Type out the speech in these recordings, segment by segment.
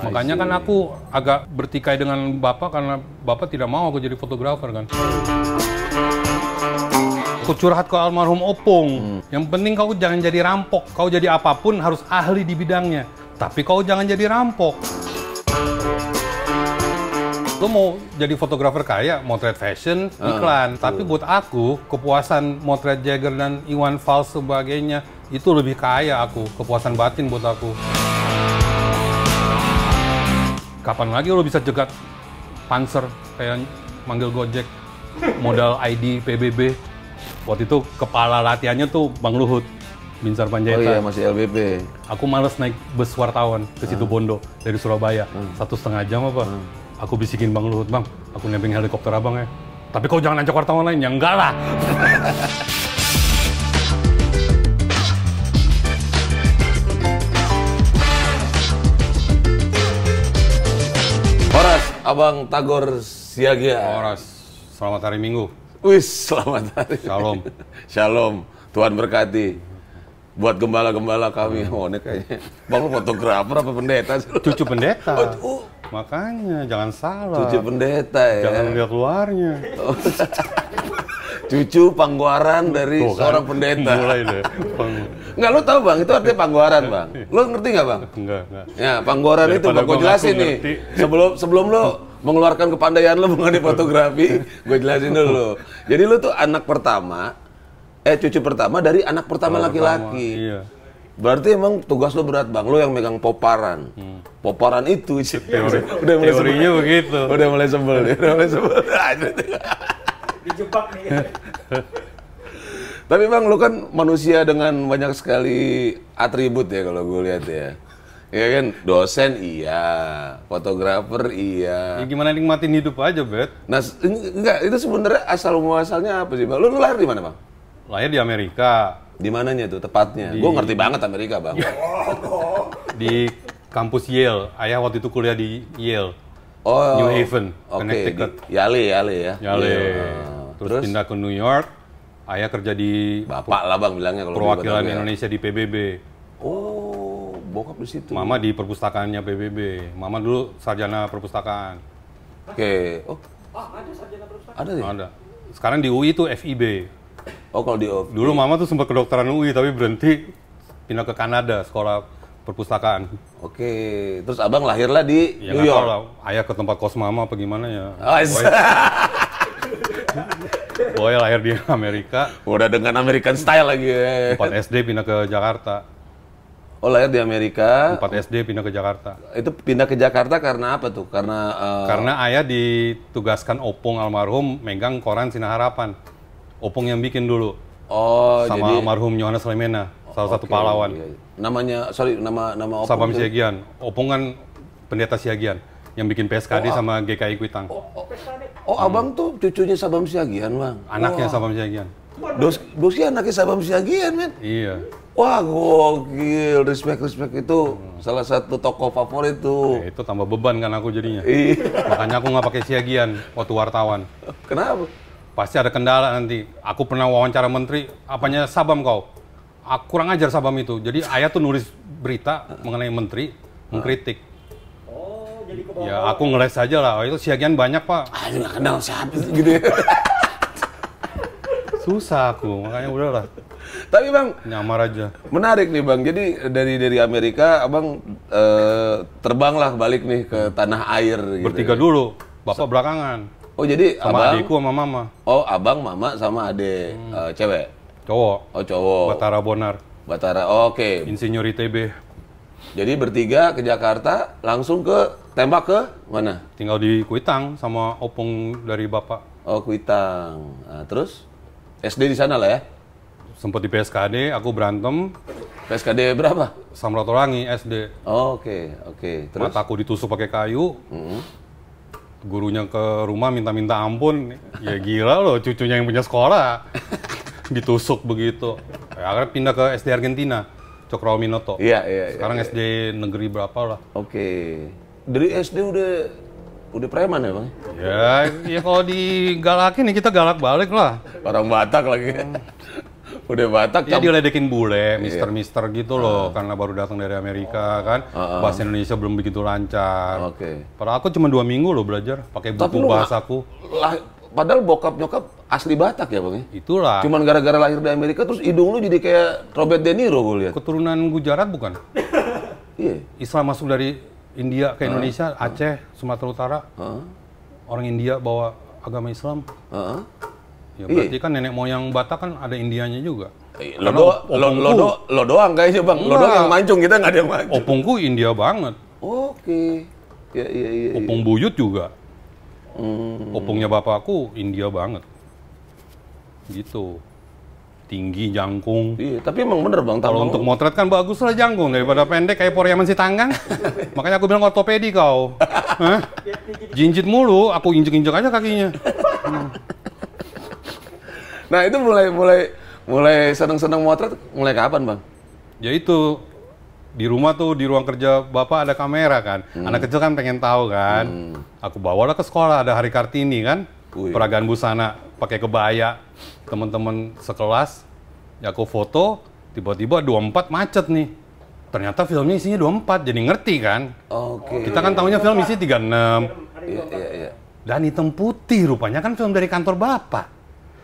Makanya kan aku agak bertikai dengan Bapak karena Bapak tidak mau aku jadi fotografer kan. Aku curhat ke almarhum Opung. Hmm. Yang penting kau jangan jadi rampok. Kau jadi apapun harus ahli di bidangnya. Tapi kau jangan jadi rampok. Lo mau jadi fotografer kaya, motret fashion, ah, iklan. Uh. Tapi buat aku, kepuasan motret Jagger dan Iwan Fals sebagainya, itu lebih kaya aku. Kepuasan batin buat aku kapan lagi lo bisa jegat panser kayak manggil Gojek modal ID PBB waktu itu kepala latihannya tuh Bang Luhut Binsar Panjaitan. Oh iya masih LBP. Aku males naik bus wartawan ke situ hmm. Bondo dari Surabaya hmm. satu setengah jam apa. Hmm. Aku bisikin Bang Luhut, Bang, aku nebeng helikopter abang ya. Tapi kau jangan ancok wartawan lain, ya enggak lah. Abang Tagor Siaga. Oras. Selamat hari Minggu. Wis, selamat hari. Shalom. Shalom. Tuhan berkati. Buat gembala-gembala kami. Hmm. Oh, ini kayaknya. Bang fotografer apa pendeta? Cucu pendeta. Oh, oh. Makanya jangan salah. Cucu pendeta ya. Jangan lihat luarnya. Oh. Cucu pangguaran dari Tuh, kan. seorang pendeta. Mulai deh. Pang Enggak, lu tahu bang, itu artinya iya. panggoran bang. Iya. Lu ngerti nggak bang? Enggak, enggak. Ya, panggoran itu bang, gue jelasin nih. Sebelum sebelum lu mengeluarkan kepandaian lu mengenai fotografi, gue jelasin dulu. Jadi lu tuh anak pertama, eh cucu pertama dari anak pertama laki-laki. Iya. Berarti emang tugas lo berat bang, lo yang megang poparan. Hmm. Poparan itu sih. Teori, udah mulai teorinya sebel. begitu. Udah mulai sebel, udah mulai sebel. Dijebak nih. Tapi bang, lu kan manusia dengan banyak sekali atribut ya kalau gue lihat ya. Iya kan, dosen iya, fotografer iya. Ya gimana nikmatin hidup aja, Bet? Nah, enggak, itu sebenarnya asal muasalnya apa sih, Bang? Lu, lu lahir di mana, Bang? Lahir di Amerika. Di mananya tuh tepatnya? Di... Gue ngerti banget Amerika, Bang. Iya. di kampus Yale. Ayah waktu itu kuliah di Yale. Oh, New Haven, okay. Connecticut. Yale, Yale ya. Yale. Yale. Terus, Terus pindah ke New York Ayah kerja di Bapak lah Bang bilangnya kalau perwakilan ya. Indonesia di PBB. Oh, bokap di situ. Mama di perpustakaannya PBB. Mama dulu sarjana perpustakaan. Oke. Okay. Oh. Ah, ada sarjana perpustakaan. Ada ya? Ada. Sekarang di UI itu FIB. Oh, kalau di UI Dulu Mama tuh sempat kedokteran UI tapi berhenti pindah ke Kanada sekolah perpustakaan. Oke, terus abang lahirlah di ya, New York. Tahu ayah ke tempat kos mama apa gimana ya. Oh, boy lahir di Amerika. Udah dengan American style lagi. Ya. 4 SD pindah ke Jakarta. Oh lahir di Amerika. 4 SD pindah ke Jakarta. Itu pindah ke Jakarta karena apa tuh? Karena uh... karena ayah ditugaskan opung almarhum megang koran Sinar Harapan. Opung yang bikin dulu. Oh, sama jadi... almarhum Yohanes Lemena, salah okay, satu pahlawan. Iya. Namanya sorry nama nama opung. Sabam Siagian. Opung kan pendeta Siagian. Yang bikin PSKD oh, ah. sama GKI Kuitang. Oh, oh, oh hmm. abang tuh cucunya Sabam Siagian, bang. Anaknya oh. Sabam Siagian. Dos, dosi anaknya Sabam Siagian, men. Iya. Wah, gokil. Respect, respect itu hmm. salah satu tokoh favorit tuh. Nah, itu tambah beban kan aku jadinya. Iya. Makanya aku nggak pakai Siagian waktu wartawan. Kenapa? Pasti ada kendala nanti. Aku pernah wawancara menteri, apanya Sabam kau? Aku kurang ajar Sabam itu. Jadi ayah tuh nulis berita mengenai menteri, mengkritik jadi Ya aku ngeles aja lah. Oh, itu siagian banyak pak. Ah, nggak kenal siapa gitu. Ya. Susah aku makanya udah udahlah. Tapi bang nyamar aja. Menarik nih bang. Jadi dari dari Amerika abang eh, terbang lah balik nih ke tanah air. Gitu. Bertiga ya. dulu. Bapak belakangan. Oh jadi sama abang, adikku sama mama. Oh abang mama sama ade hmm. uh, cewek. Cowok. Oh cowok. Batara Bonar. Batara. Oh, Oke. Okay. Insinyur ITB. Jadi bertiga ke Jakarta langsung ke tembak ke mana? Tinggal di Kuitang sama opung dari bapak. Oh Kuitang. Nah, terus SD di sana lah ya? Sempat di PSKD, aku berantem. PSKD berapa? Samratorangi, SD. Oh, oke, okay, oke. Okay. Terus? Mataku ditusuk pakai kayu. Mm -hmm. Gurunya ke rumah minta-minta ampun. Ya gila loh, cucunya yang punya sekolah. ditusuk begitu. Ya, akhirnya pindah ke SD Argentina. Cokro Minoto. Iya, iya. iya Sekarang iya. SD negeri berapa lah. Oke. Okay dari SD udah udah preman ya bang? Ya, ya kalau digalakin ya kita galak balik lah. Orang Batak lagi. Hmm. udah Batak. Ya diledekin bule, iya. mister-mister gitu loh, uh. karena baru datang dari Amerika ah. kan, uh, uh. bahasa Indonesia belum begitu lancar. Oke. Okay. Padahal aku cuma dua minggu loh belajar, pakai buku Tapi bahasaku. Lah, padahal bokap nyokap asli Batak ya bang? Ya? Itulah. Cuman gara-gara lahir di Amerika terus hidung lu jadi kayak Robert De Niro gue lihat. Keturunan Gujarat bukan? iya. Islam masuk dari India ke ah. Indonesia, uh, Aceh, Sumatera Utara, uh, orang India bawa agama Islam. Uh, ya iya. berarti iya. kan nenek moyang Batak kan ada Indianya juga. Iya, lo, do, lo, lo, do, lo doang kayaknya bang, Enggak. lo doang yang mancung, kita nggak ada yang mancung. Opungku India banget. Oke. Okay. Ya, ya, ya, ya. Opung Buyut juga. Hmm. Opungnya bapakku India banget. Gitu tinggi jangkung. Iya, tapi emang bener bang. Kalau untuk motret kan bagus lah jangkung daripada pendek kayak Poria si tanggang. Makanya aku bilang ortopedi kau. Jinjit mulu, aku injek-injek aja kakinya. nah itu mulai mulai mulai seneng-seneng motret mulai kapan bang? Ya itu di rumah tuh di ruang kerja bapak ada kamera kan, hmm. anak kecil kan pengen tahu kan, hmm. aku bawalah ke sekolah ada hari kartini kan, Ui. peragaan busana pakai kebaya teman-teman sekelas ya aku foto tiba-tiba 24 macet nih ternyata filmnya isinya 24 jadi ngerti kan oke okay. kita kan tahunya film isi 36 iya iya iya dan hitam putih rupanya kan film dari kantor bapak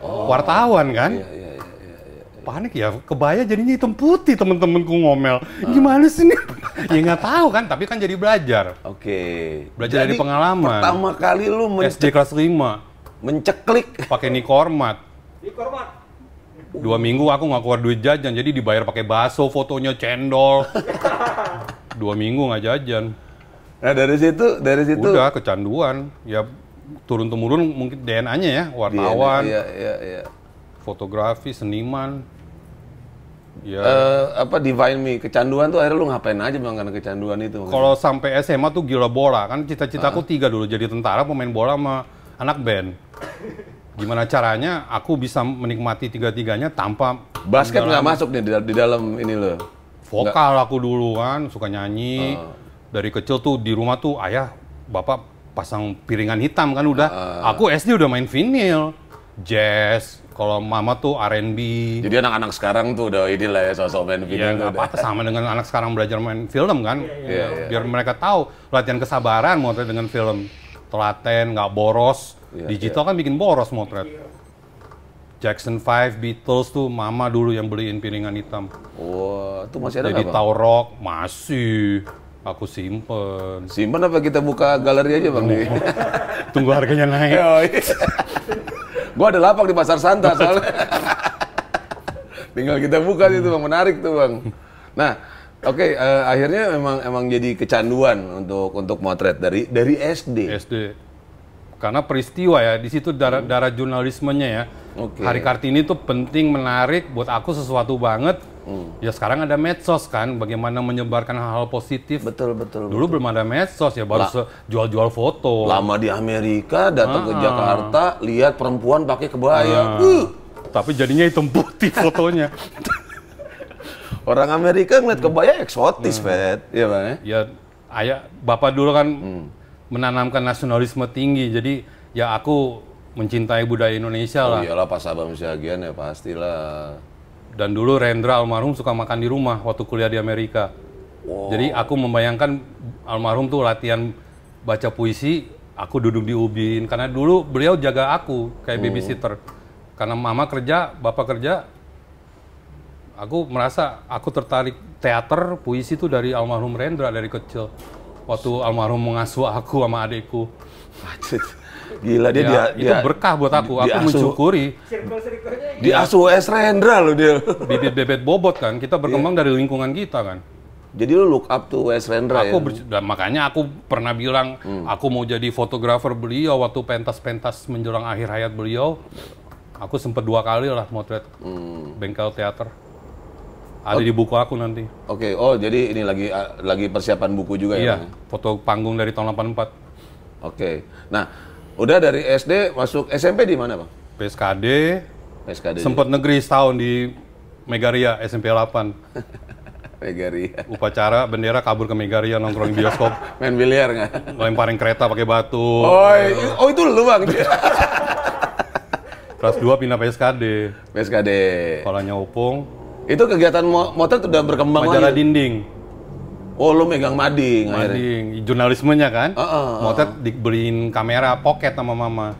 oh. wartawan kan iya, iya, iya, iya, iya. panik ya kebaya jadinya hitam putih temen-temenku ngomel ah. gimana sih nih ya nggak tahu kan tapi kan jadi belajar oke okay. belajar jadi, dari pengalaman pertama kali lu SD kelas 5 menceklik pakai nikormat nikormat dua minggu aku nggak keluar duit jajan jadi dibayar pakai baso fotonya cendol dua minggu nggak jajan nah dari situ dari situ udah kecanduan ya turun temurun mungkin DNA-nya ya wartawan DNA, iya, iya, iya. fotografi seniman ya uh, apa divine me kecanduan tuh akhirnya lu ngapain aja bang karena kecanduan itu kalau sampai SMA tuh gila bola kan cita-citaku uh ah. -huh. tiga dulu jadi tentara pemain bola sama anak band gimana caranya aku bisa menikmati tiga-tiganya tanpa basket nggak masuk nih di, di dalam ini lo vokal Enggak. aku dulu kan suka nyanyi uh. dari kecil tuh di rumah tuh ayah bapak pasang piringan hitam kan udah uh. aku SD udah main vinil jazz kalau mama tuh R&B jadi anak-anak sekarang tuh udah inilah ya sosok main iya, vinil ya, apa, sama dengan anak sekarang belajar main film kan yeah, yeah. Iya, iya. biar mereka tahu latihan kesabaran mau dengan film telaten nggak boros Yeah, ya. Digital yeah. kan bikin boros motret. Jackson 5, Beatles tuh mama dulu yang beliin piringan hitam. Wah, wow, itu masih ada Jadi Taurok masih aku simpen. Simpen apa kita buka galeri aja bang? Tunggu, Tunggu harganya naik. Oh, iya. Gua ada lapak di pasar Santa soalnya. Tinggal kita buka hmm. itu bang, menarik tuh bang. Nah, oke okay, uh, eh, akhirnya emang emang jadi kecanduan untuk untuk motret dari dari SD. SD karena peristiwa ya di situ darah hmm. darah jurnalismenya ya. Okay. Hari Kartini itu penting menarik buat aku sesuatu banget. Hmm. Ya sekarang ada medsos kan, bagaimana menyebarkan hal-hal positif. Betul betul. Dulu betul. belum ada medsos ya, baru jual-jual foto. Lama di Amerika, datang ah. ke Jakarta, lihat perempuan pakai kebaya. Ah. Uh. Tapi jadinya hitam putih fotonya. Orang Amerika ngeliat kebaya eksotis, hmm. Pet. Iya, Pak. Ya? ya, ayah, bapak dulu kan hmm menanamkan nasionalisme tinggi. Jadi ya aku mencintai budaya Indonesia oh, lah. iyalah pas Abang Syagian ya pastilah. Dan dulu Rendra almarhum suka makan di rumah waktu kuliah di Amerika. Wow. Jadi aku membayangkan almarhum tuh latihan baca puisi, aku duduk di ubin karena dulu beliau jaga aku kayak hmm. babysitter. Karena mama kerja, bapak kerja, aku merasa aku tertarik teater, puisi itu dari almarhum Rendra dari kecil waktu almarhum mengasuh aku sama adikku. Gila dia, ya, dia, itu dia, berkah buat aku. Di, aku mensyukuri. mensyukuri. asuh S Rendra loh dia. Bibit-bibit bobot kan, kita iya. berkembang yeah. dari lingkungan kita kan. Jadi lu look up to S Rendra aku ya? makanya aku pernah bilang, hmm. aku mau jadi fotografer beliau waktu pentas-pentas menjelang akhir hayat beliau. Aku sempat dua kali lah motret hmm. bengkel teater. Ada di buku aku nanti. Oke. Okay. Oh, jadi ini lagi uh, lagi persiapan buku juga iya, ya? Iya. Foto panggung dari tahun 84. Oke. Okay. Nah, udah dari SD masuk SMP di mana, Bang? PSKD. PSKD. Sempat negeri setahun di Megaria SMP 8. Megaria. Upacara bendera kabur ke Megaria nongkrong bioskop. Main biliar nggak? Lemparin kereta pakai batu. Oh, oh itu lu, Bang. Kelas 2 pindah PSKD. PSKD. Sekolahnya Opung. Itu kegiatan motret udah berkembang Majalah lagi. dinding. Oh, lo megang mading. Mading, akhirnya. jurnalismenya kan. Uh, uh, uh. Motret dibeliin kamera pocket sama mama.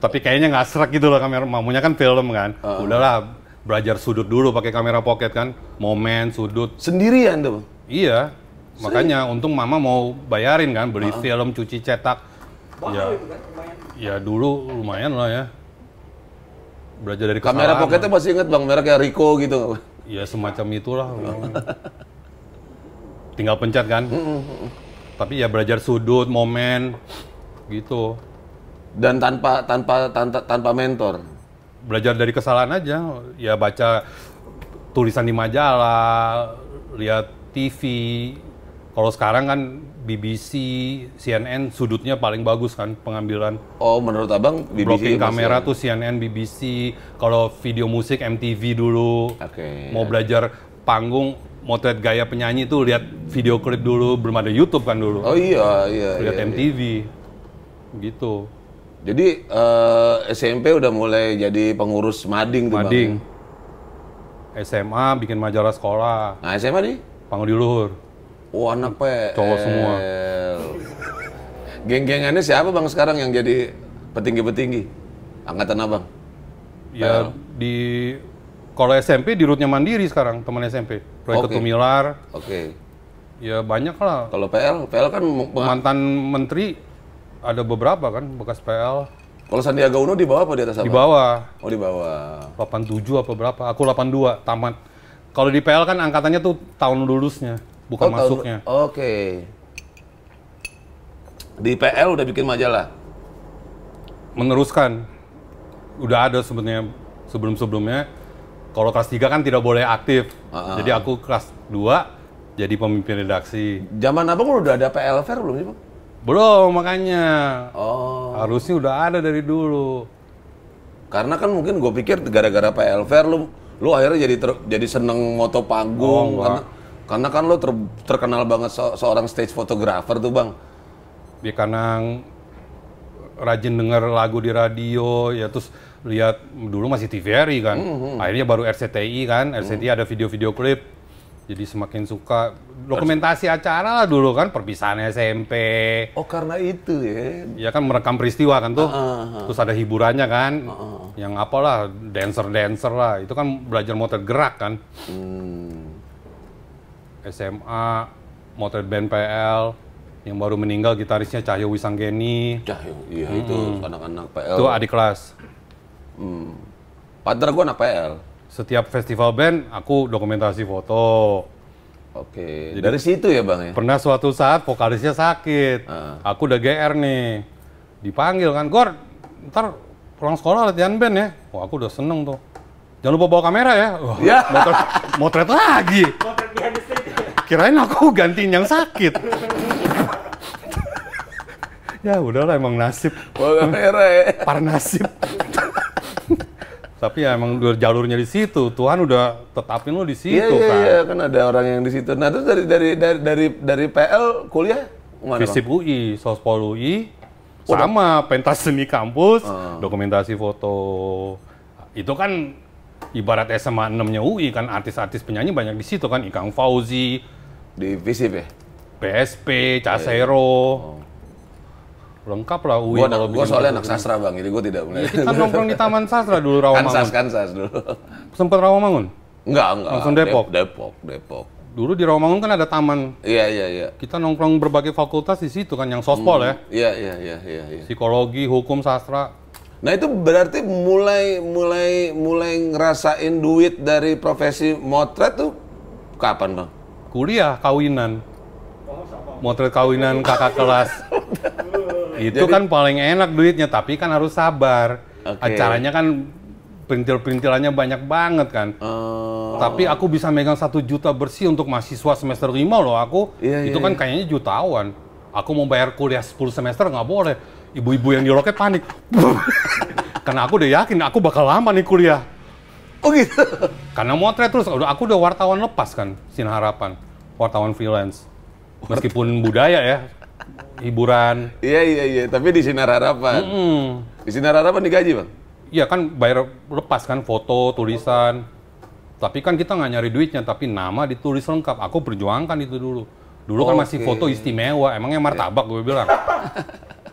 Tapi kayaknya nggak serak gitu loh kamera mamunya kan film kan. Uh, Udahlah belajar sudut dulu pakai kamera pocket kan. Momen, sudut. Sendirian tuh. Iya. Serius? Makanya untung mama mau bayarin kan beli uh film cuci cetak. Wow, ya, kan, ya dulu lumayan lah ya belajar dari Kamera pocketnya masih inget bang, mereknya Riko Rico gitu ya semacam itulah tinggal pencet kan tapi ya belajar sudut momen gitu dan tanpa tanpa tanpa tanpa mentor belajar dari kesalahan aja ya baca tulisan di majalah lihat TV kalau sekarang kan BBC, CNN sudutnya paling bagus kan pengambilan. Oh, menurut abang BBC blocking kamera tuh CNN, BBC. Kalau video musik MTV dulu. Oke. Okay. Mau belajar panggung, motret gaya penyanyi tuh lihat video klip dulu, belum ada YouTube kan dulu. Oh iya iya. Lihat iya, MTV. Iya. Gitu. Jadi uh, eh, SMP udah mulai jadi pengurus mading, mading. tuh ya? mading. bang. SMA bikin majalah sekolah. Nah SMA nih? Pangudi Luhur. Wah, anak pe. Cowok semua. Eh, geng-gengannya siapa bang sekarang yang jadi petinggi-petinggi? Angkatan abang? Ya PL. Nah. di kalau SMP di rutnya Mandiri sekarang teman SMP. Proyek okay. Ketumilar. Oke. Okay. Ya banyak lah. Kalau PL, PL kan mantan menteri ada beberapa kan bekas PL. Kalau Sandiaga Uno di bawah apa di atas apa? Di bawah. Oh di bawah. 87 apa berapa? Aku 82 tamat. Kalau di PL kan angkatannya tuh tahun lulusnya bukan oh, masuknya. Oke. Okay. Di PL udah bikin majalah. Meneruskan. Udah ada sebenarnya sebelum-sebelumnya. Kalau kelas 3 kan tidak boleh aktif. Uh -huh. Jadi aku kelas 2 jadi pemimpin redaksi. Zaman Abang udah ada PL Fair belum sih, Bang? Belum, makanya. Oh. Harusnya udah ada dari dulu. Karena kan mungkin gue pikir gara-gara PL Fair lu lu akhirnya jadi ter, jadi seneng moto panggung oh, karena karena kan lo ter terkenal banget se seorang stage photographer tuh bang. Ya karena rajin denger lagu di radio, ya terus lihat dulu masih TVRI kan, mm -hmm. akhirnya baru RCTI kan, RCTI mm -hmm. ada video-video klip, jadi semakin suka dokumentasi acara lah dulu kan perpisahan SMP. Oh karena itu ya? Ya kan merekam peristiwa kan tuh, uh ah, -huh. Ah, ah. terus ada hiburannya kan, uh -huh. yang apalah dancer dancer lah, itu kan belajar motor gerak kan. Hmm. SMA, Motret Band PL, yang baru meninggal gitarisnya Cahyo Wisanggeni. Cahyo, iya hmm. itu anak-anak PL. Itu adik kelas. Hmm. Padahal gue anak PL. Setiap festival band, aku dokumentasi foto. Oke, Jadi, dari situ ya bang ya? Pernah suatu saat vokalisnya sakit, uh. aku udah GR nih, dipanggil kan, Gor, ntar pulang sekolah latihan band ya, wah aku udah seneng tuh. Jangan lupa bawa kamera ya, wah, yeah. motret, motret lagi. Motret Kirain aku gantiin yang sakit. ya udahlah emang nasib. Ya. Par nasib. Tapi ya emang jalurnya di situ. Tuhan udah tetapin lo di situ iya, iya kan. Iya, iya, kan ada orang yang di situ. Nah, terus dari dari dari dari, dari PL kuliah mana? Visip UI, Sospol UI. Oh, sama, pentas seni kampus, hmm. dokumentasi foto. Itu kan ibarat SMA 6-nya UI kan artis-artis penyanyi banyak di situ kan Ikang Fauzi, di ya? PSP, Casero. Iya, iya. Oh. Lengkap lah UI. Gua, gua soalnya anak gitu. sastra bang, jadi gua tidak iya, mulai. Kita nongkrong di Taman Sastra dulu Rawamangun. Kansas, Kansas dulu. Sempet Rawamangun? Enggak, enggak. Langsung Depok? Depok, Depok. Dulu di Rawamangun kan ada taman. Iya, iya, iya. Kita nongkrong berbagai fakultas di situ kan, yang sospol hmm. ya. Iya, iya, iya, iya. Ya. Psikologi, hukum, sastra. Nah itu berarti mulai mulai mulai ngerasain duit dari profesi motret tuh kapan bang? kuliah kawinan. Motret kawinan kakak kelas. itu kan paling enak duitnya, tapi kan harus sabar. Okay. Acaranya kan perintil-perintilannya banyak banget kan. Oh. Tapi aku bisa megang satu juta bersih untuk mahasiswa semester lima loh. Aku yeah, iya, itu kan iya. kayaknya jutawan. Aku mau bayar kuliah 10 semester nggak boleh. Ibu-ibu yang di loket panik. Karena aku udah yakin aku bakal lama nih kuliah. Oh gitu. Karena motret terus, udah aku udah wartawan lepas kan, Sin Harapan, wartawan freelance. Meskipun budaya ya, hiburan. Iya iya iya, tapi di Sinar Harapan. Mm -mm. Di Sinar Harapan digaji bang? Iya kan bayar lepas kan, foto, tulisan. Tapi kan kita nggak nyari duitnya, tapi nama ditulis lengkap. Aku perjuangkan itu dulu. Dulu kan masih foto istimewa, emangnya martabak iya. gue bilang.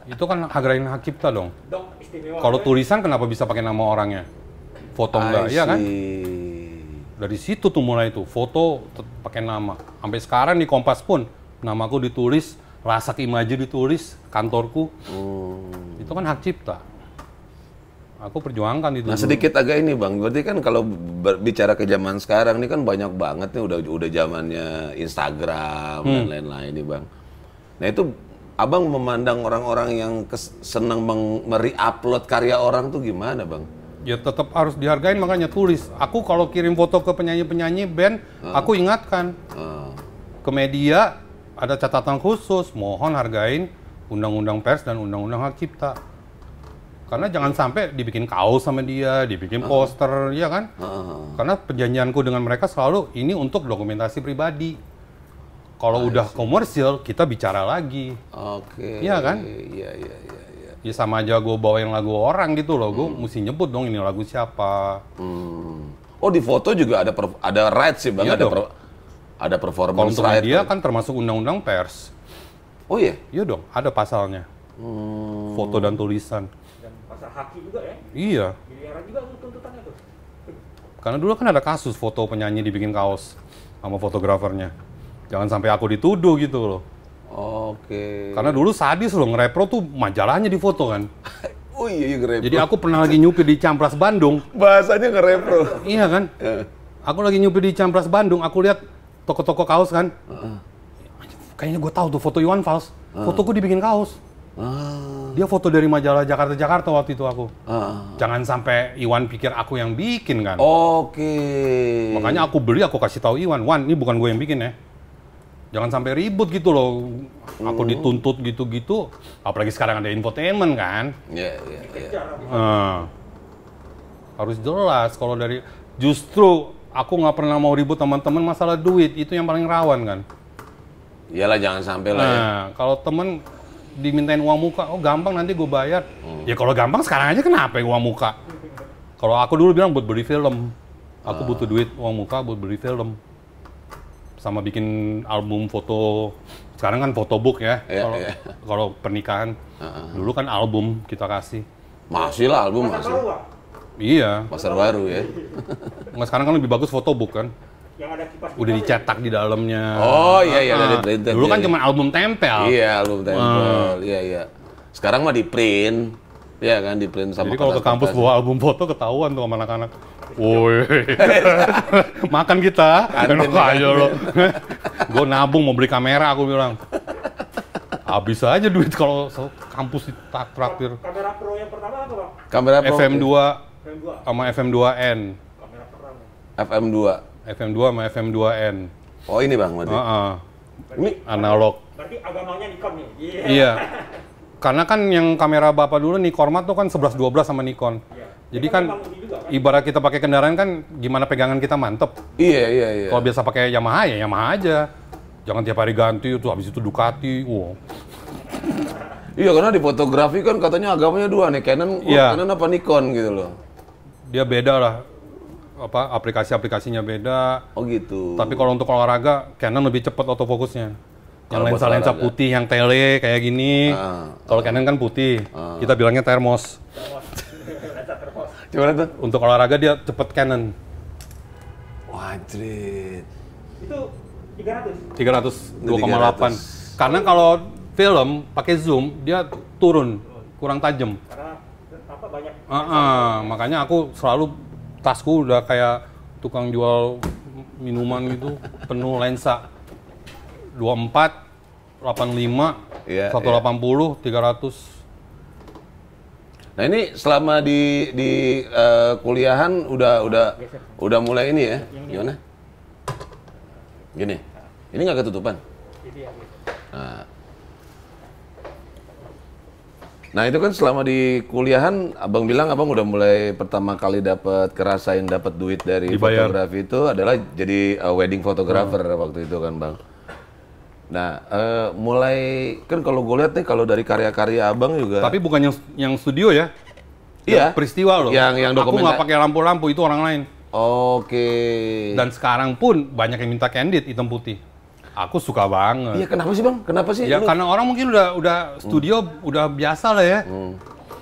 itu kan hargain hak cipta dong. Kalau tulisan kenapa bisa pakai nama orangnya? foto enggak ya kan dari situ tuh mulai tuh foto pakai nama sampai sekarang di Kompas pun namaku ditulis rasa Imaji ditulis kantorku hmm. itu kan hak cipta aku perjuangkan itu nah dulu. sedikit agak ini bang berarti kan kalau bicara ke zaman sekarang ini kan banyak banget nih udah udah zamannya Instagram hmm. dan lain-lain nih bang nah itu abang memandang orang-orang yang senang meng- meri-upload karya orang tuh gimana bang ya tetap harus dihargain makanya tulis. Aku kalau kirim foto ke penyanyi-penyanyi band, hmm. aku ingatkan. Hmm. Ke media ada catatan khusus, mohon hargain undang-undang pers dan undang-undang hak cipta. Karena jangan sampai dibikin kaos sama dia, dibikin ah. poster, uh -huh. ya kan? Uh -huh. Karena perjanjianku dengan mereka selalu ini untuk dokumentasi pribadi. Kalau udah komersil, kita bicara lagi. Oke. Okay. Iya kan? Iya, iya, iya. iya ya sama aja gue yang lagu orang gitu loh gue hmm. mesti nyebut dong ini lagu siapa hmm. oh di foto juga ada ada rights sih ya, bang iya ada dong. per, ada performance Kalau right dia kan termasuk undang-undang pers oh iya iya dong ada pasalnya hmm. foto dan tulisan dan pasal haki juga ya iya juga tuntutannya tuh karena dulu kan ada kasus foto penyanyi dibikin kaos sama fotografernya jangan sampai aku dituduh gitu loh Oke. Karena dulu sadis loh ngerepro tuh majalahnya difoto kan. Oh iya, iya ngerepro. Jadi aku pernah lagi nyupir di Campras Bandung. Bahasanya ngerepro. Iya kan? Aku lagi nyupir di Campras Bandung, aku lihat toko-toko kaos kan. Kayaknya gue tahu tuh foto Iwan Fals. Uh. Fotoku dibikin kaos. Ah. Dia foto dari majalah Jakarta-Jakarta waktu itu aku. Jangan sampai Iwan pikir aku yang bikin kan. Oke. Makanya aku beli, aku kasih tahu Iwan. Wan, ini bukan gue yang bikin ya jangan sampai ribut gitu loh aku hmm. dituntut gitu-gitu apalagi sekarang ada infotainment kan iya yeah, iya yeah, iya. yeah. uh, harus jelas kalau dari justru aku nggak pernah mau ribut teman-teman masalah duit itu yang paling rawan kan iyalah jangan sampai lah ya. nah, ya kalau temen dimintain uang muka oh gampang nanti gue bayar hmm. ya kalau gampang sekarang aja kenapa uang muka kalau aku dulu bilang buat beli film aku uh. butuh duit uang muka buat beli film sama bikin album foto sekarang kan photobook ya iya, kalau yeah. pernikahan uh-huh. dulu kan album kita kasih masih lah album masih iya pasar baru ya nggak sekarang kan lebih bagus photobook kan yang ada kipas udah dicetak di dalamnya oh iya iya nah, dulu kan cuma album tempel iya album tempel iya iya sekarang mah di print Iya kan di print sama Jadi kalau ke kampus bawa album foto ketahuan tuh sama anak-anak. Woi. Makan kita. Enak aja lo. gue nabung mau beli kamera aku bilang. Habis aja duit kalau kampus tak traktir. Kamera Pro yang pertama apa, Bang? Kamera Pro. FM2 sama FM2N. Kamera perang. FM2. FM2 sama FM2N. Oh, ini Bang berarti. Heeh. Uh -uh. Ini analog. Berarti agamanya Nikon nih. Iya. Yeah. Karena kan yang kamera bapak dulu nih Kormat tuh kan 11-12 sama Nikon. Ya. Jadi kan, kan ibarat kita pakai kendaraan kan gimana pegangan kita mantep. Iya iya iya. Kalau biasa pakai Yamaha ya Yamaha aja. Jangan tiap hari ganti itu habis itu Ducati. Wow. iya karena di fotografi kan katanya agamanya dua nih Canon, ya. Canon apa Nikon gitu loh. Dia beda lah apa aplikasi-aplikasinya beda. Oh gitu. Tapi kalau untuk olahraga Canon lebih cepat autofokusnya yang lensa-lensa putih yang tele kayak gini Uh, kalau uh, Canon kan putih Uh, kita bilangnya termos gimana tuh untuk olahraga dia cepet Canon wajrit itu 300 300 2,8 karena kalau film pakai zoom dia turun kurang tajam karena apa banyak uh -uh, makanya aku selalu tasku udah kayak tukang jual minuman gitu penuh lensa 24, 85, yeah, 180, yeah. 300. Nah ini selama di di uh, kuliahan udah udah udah mulai ini ya, gimana? Gini, ini nggak ketutupan. Nah. nah itu kan selama di kuliahan, abang bilang abang udah mulai pertama kali dapat kerasain dapat duit dari Dibayar. fotografi itu adalah jadi uh, wedding photographer hmm. waktu itu kan bang. Nah, uh, mulai kan kalau gue lihat nih kalau dari karya-karya abang juga. Tapi bukan yang yang studio ya? Iya. Peristiwa loh. Yang yang dokumen. Aku nggak pakai lampu-lampu itu orang lain. Oke. Okay. Dan sekarang pun banyak yang minta candid hitam putih. Aku suka banget. Iya, kenapa sih bang? Kenapa sih? Ya lu? karena orang mungkin udah udah studio hmm. udah biasa lah ya. Hmm.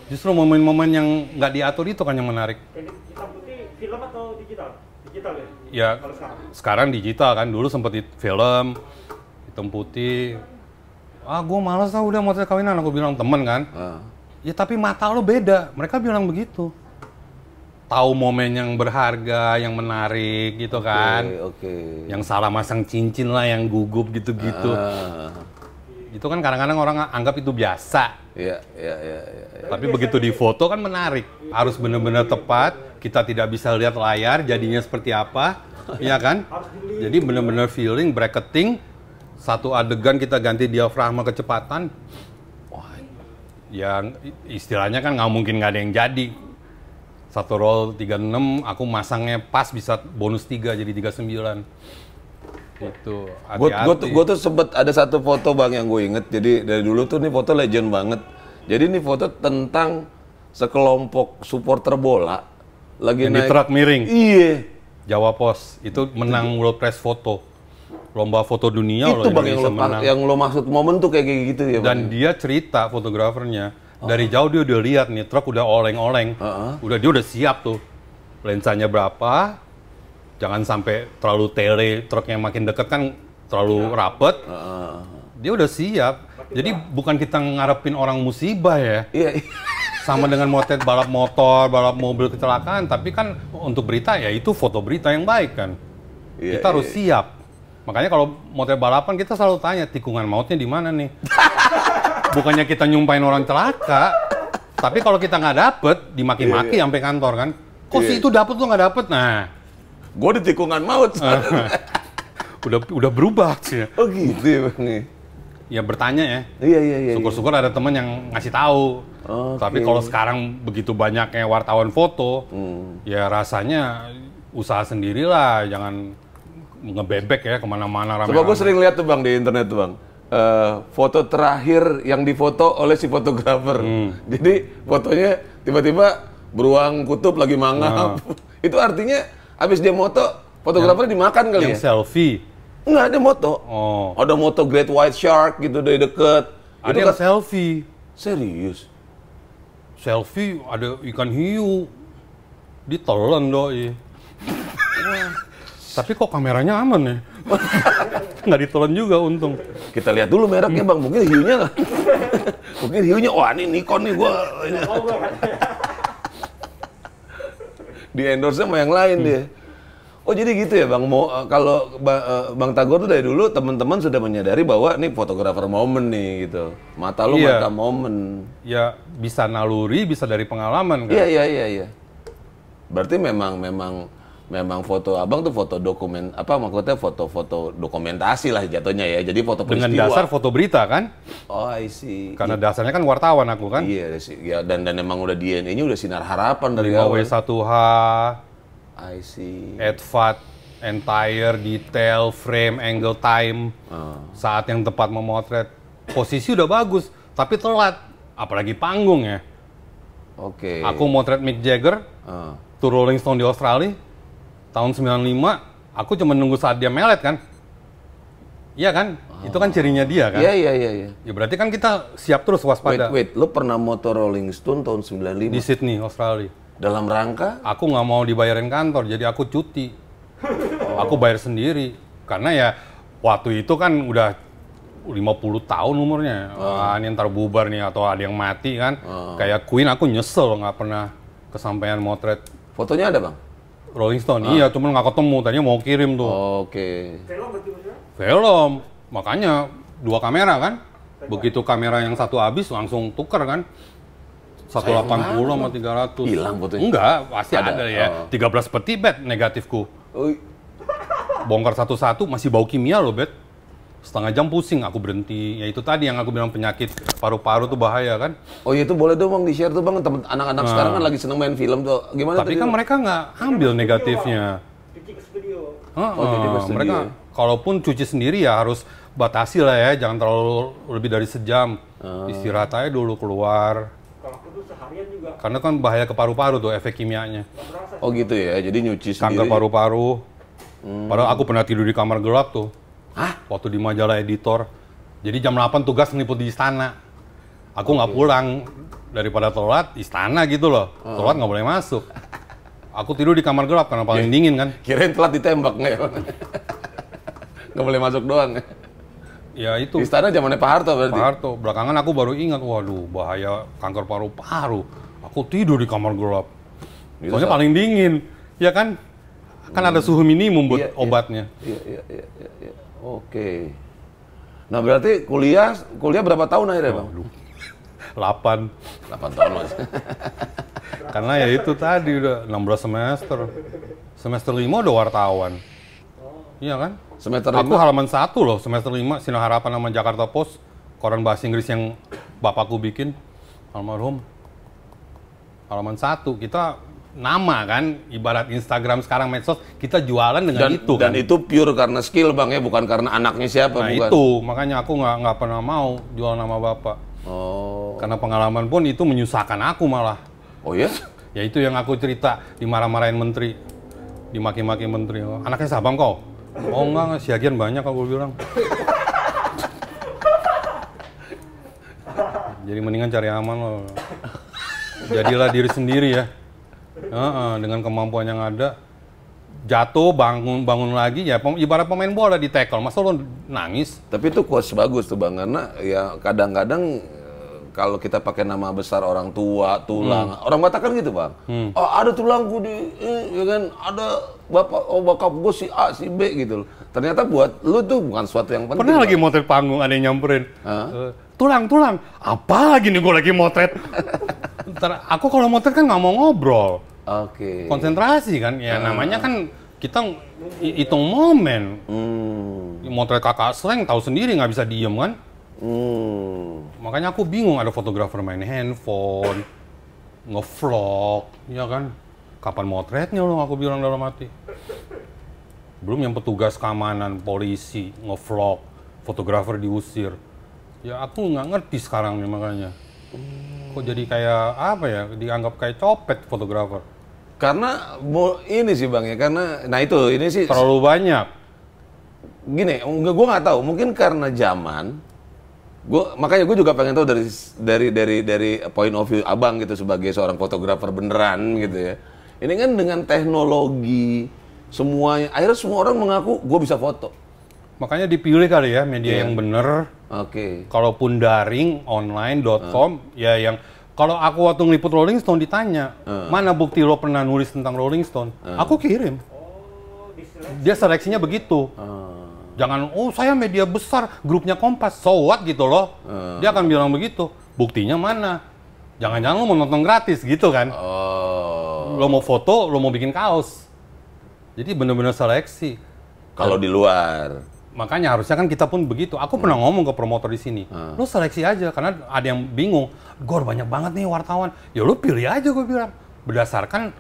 Justru momen-momen yang nggak diatur itu kan yang menarik. Hitam putih film atau digital? Digital ya. Ya. sekarang. sekarang digital kan. Dulu sempet film hitam putih ah gue males tau udah mau kawinan aku bilang temen kan uh. ya tapi mata lo beda mereka bilang begitu tahu momen yang berharga yang menarik gitu okay, kan okay. yang salah masang cincin lah yang gugup gitu gitu uh. itu kan kadang-kadang orang anggap itu biasa Iya, iya, iya, iya, iya. tapi begitu difoto kan menarik harus benar-benar tepat kita tidak bisa lihat layar jadinya seperti apa Iya kan jadi benar-benar feeling bracketing satu adegan kita ganti diafragma kecepatan yang istilahnya kan nggak mungkin nggak ada yang jadi satu roll 36 aku masangnya pas bisa bonus 3 jadi 39 itu gue tuh sempet ada satu foto bang yang gue inget jadi dari dulu tuh nih foto legend banget jadi ini foto tentang sekelompok supporter bola lagi yang naik di truk miring iya Jawa Pos itu menang World Press foto lomba foto dunia itu loh Indonesia yang lo, menang. yang lo maksud momen tuh kayak gitu ya dan bang. dia cerita fotografernya dari oh. jauh dia udah lihat nih truk udah oleng-oleng uh -huh. udah dia udah siap tuh lensanya berapa jangan sampai terlalu tele yang makin deket kan terlalu ya. rapet uh -huh. dia udah siap jadi bukan kita ngarepin orang musibah ya iya, sama dengan motet balap motor balap mobil kecelakaan tapi kan untuk berita ya itu foto berita yang baik kan iya, kita harus iya, iya. siap Makanya kalau motor balapan kita selalu tanya tikungan mautnya di mana nih. Bukannya kita nyumpain orang celaka, tapi kalau kita nggak dapet dimaki-maki yeah, yeah. kantor kan. Kok yeah. si iya. itu dapet lo nggak dapet? Nah, gue di tikungan maut. udah udah berubah sih. Ya. Oh gitu ya bang. Ya? ya bertanya ya. Iya iya iya. Syukur-syukur ada teman yang ngasih tahu. Okay. Tapi kalau sekarang begitu banyaknya wartawan foto, hmm. ya rasanya usaha sendirilah, jangan ngebebek ya kemana-mana ramai. Coba gue sering lihat tuh bang di internet tuh bang. Uh, foto terakhir yang difoto oleh si fotografer. Hmm. Jadi fotonya tiba-tiba beruang kutub lagi mangap. Nah. Itu artinya habis dia moto, fotografernya dimakan kali yang ya? selfie? Enggak, ada moto. Oh. Ada moto Great White Shark gitu dari deket. Ada itu yang kan... selfie. Serius? Selfie ada ikan hiu. Ditelan doi. Tapi kok kameranya aman ya? Nggak ditelan juga untung. Kita lihat dulu mereknya bang, mungkin hiunya lah. mungkin hiunya, wah ini Nikon nih gua. di endorse sama yang lain hmm. dia. Oh jadi gitu ya Bang, mau eh, kalau eh, Bang Tagor tuh dari dulu teman-teman sudah menyadari bahwa nih fotografer momen nih gitu. Mata lu iya. mata momen. Ya bisa naluri, bisa dari pengalaman kan. Iya iya iya iya. Berarti memang memang memang foto abang tuh foto dokumen apa maksudnya foto-foto dokumentasi lah jatuhnya ya jadi foto peristiwa. dengan dasar foto berita kan oh I see karena ya. dasarnya kan wartawan aku kan iya ya dan dan memang udah DNA-nya udah sinar harapan dari awal W1H I see advat entire detail frame angle time oh. saat yang tepat memotret posisi udah bagus tapi telat apalagi panggung ya oke okay. aku motret Mick Jagger oh. Rolling Stone di Australia tahun 95 aku cuma nunggu saat dia melet kan. Iya kan? Oh. Itu kan cirinya dia kan? Iya, iya, iya. Ya. ya berarti kan kita siap terus waspada. Wait, wait. Lu pernah motor Rolling Stone tahun 95? Di Sydney, Australia. Dalam rangka? Aku nggak mau dibayarin kantor, jadi aku cuti. Oh. Aku bayar sendiri. Karena ya waktu itu kan udah 50 tahun umurnya. Oh. ah, ini ntar bubar nih atau ada yang mati kan. Oh. Kayak Queen aku nyesel nggak pernah kesampaian motret. Fotonya ada, Bang? Rolling Stone. Ah. Iya, cuma nggak ketemu. Tadinya mau kirim tuh. Oke. Okay. Film berarti maksudnya? Film. Makanya dua kamera kan. Begitu kamera yang satu habis langsung tuker kan. 180 sama 300. Hilang fotonya? Enggak, pasti ada, ada ya. Oh. 13 peti, Bet, negatifku. Ui. Bongkar satu-satu masih bau kimia loh, Bet setengah jam pusing aku berhenti ya itu tadi yang aku bilang penyakit paru-paru tuh bahaya kan oh iya itu boleh dong bang di share tuh bang temen anak-anak nah. sekarang kan lagi seneng main film tuh gimana tapi kan itu? mereka nggak ambil negatifnya oh, studio. mereka oh, kalaupun cuci sendiri ya harus batasi lah ya jangan terlalu lebih dari sejam uh. istirahat aja dulu keluar juga karena kan bahaya ke paru-paru tuh efek kimianya oh gitu ya jadi nyuci sendiri kanker paru-paru hmm. padahal aku pernah tidur di kamar gelap tuh Hah? Waktu di majalah editor. Jadi jam 8 tugas ngeliput di istana. Aku nggak okay. pulang daripada telat istana gitu loh. Oh. Telat nggak boleh masuk. Aku tidur di kamar gelap karena paling dingin kan. Kirain telat ditembak nggak ya? nggak boleh masuk doang. Ya itu. Istana zamannya Pak Harto berarti. Pak Harto. Belakangan aku baru ingat, waduh bahaya kanker paru-paru. Aku tidur di kamar gelap. Gitu Soalnya paling dingin, ya kan? Kan hmm. ada suhu minimum buat iya, iya. obatnya. Iya, iya, iya, iya. iya. Oke. Nah berarti kuliah kuliah berapa tahun akhirnya bang? Delapan. Delapan tahun mas. Karena ya itu tadi udah 16 semester. Semester lima udah wartawan. Oh. Iya kan? Semester lima. Aku halaman satu loh semester lima Sinar Harapan sama Jakarta Post koran bahasa Inggris yang bapakku bikin almarhum halaman satu kita nama kan ibarat Instagram sekarang medsos kita jualan dengan dan, itu dan kan? itu pure karena skill bang ya bukan karena anaknya siapa nah bukan? itu makanya aku nggak nggak pernah mau jual nama bapak oh karena pengalaman pun itu menyusahkan aku malah oh ya ya itu yang aku cerita dimarah-marahin menteri dimaki-maki menteri oh, anaknya sabang kau oh enggak siagian banyak kalau bilang jadi mendingan cari aman loh jadilah diri sendiri ya Uh, uh, dengan kemampuan yang ada jatuh bangun bangun lagi ya pem, ibarat pemain bola di tackle masa lo nangis tapi itu coach bagus tuh bang karena ya kadang-kadang eh, kalau kita pakai nama besar orang tua tulang hmm. orang Batak kan gitu bang hmm. oh ada tulangku di ya kan ada bapak oh bapak gue si A si B gitu ternyata buat lu tuh bukan suatu yang penting pernah lagi motret panggung ada yang nyamperin huh? Eh, tulang tulang apa lagi nih gue lagi motret Ntar, aku kalau motret kan nggak mau ngobrol. Oke. Okay. Konsentrasi kan, ya hmm. namanya kan kita hitung momen. Hmm. Motret kakak sering tahu sendiri nggak bisa diem kan. Hmm. Makanya aku bingung ada fotografer main handphone, ngevlog, ya kan. Kapan motretnya loh? aku bilang dalam hati. Belum yang petugas keamanan, polisi, ngevlog, fotografer diusir. Ya aku nggak ngerti sekarang nih makanya kok jadi kayak apa ya dianggap kayak copet fotografer karena ini sih bang ya karena nah itu ini sih terlalu banyak gini enggak gue nggak tahu mungkin karena zaman gue makanya gue juga pengen tahu dari dari dari dari point of view abang gitu sebagai seorang fotografer beneran gitu ya ini kan dengan teknologi semuanya akhirnya semua orang mengaku gue bisa foto Makanya dipilih kali ya media yeah. yang bener. Oke. Okay. Kalaupun daring, online.com, uh. ya yang kalau aku waktu ngeliput Rolling Stone ditanya, uh. mana bukti lo pernah nulis tentang Rolling Stone? Uh. Aku kirim. Dia seleksinya begitu. Uh. Jangan, oh saya media besar, grupnya Kompas, so what gitu loh. Uh. Dia akan bilang begitu. Buktinya mana? Jangan-jangan lo mau nonton gratis gitu kan? Uh. Lo mau foto, lo mau bikin kaos. Jadi bener-bener seleksi. Kalau di luar makanya harusnya kan kita pun begitu. Aku hmm. pernah ngomong ke promotor di sini, hmm. lu seleksi aja karena ada yang bingung. Gor banyak banget nih wartawan. Ya lu pilih aja gue bilang berdasarkan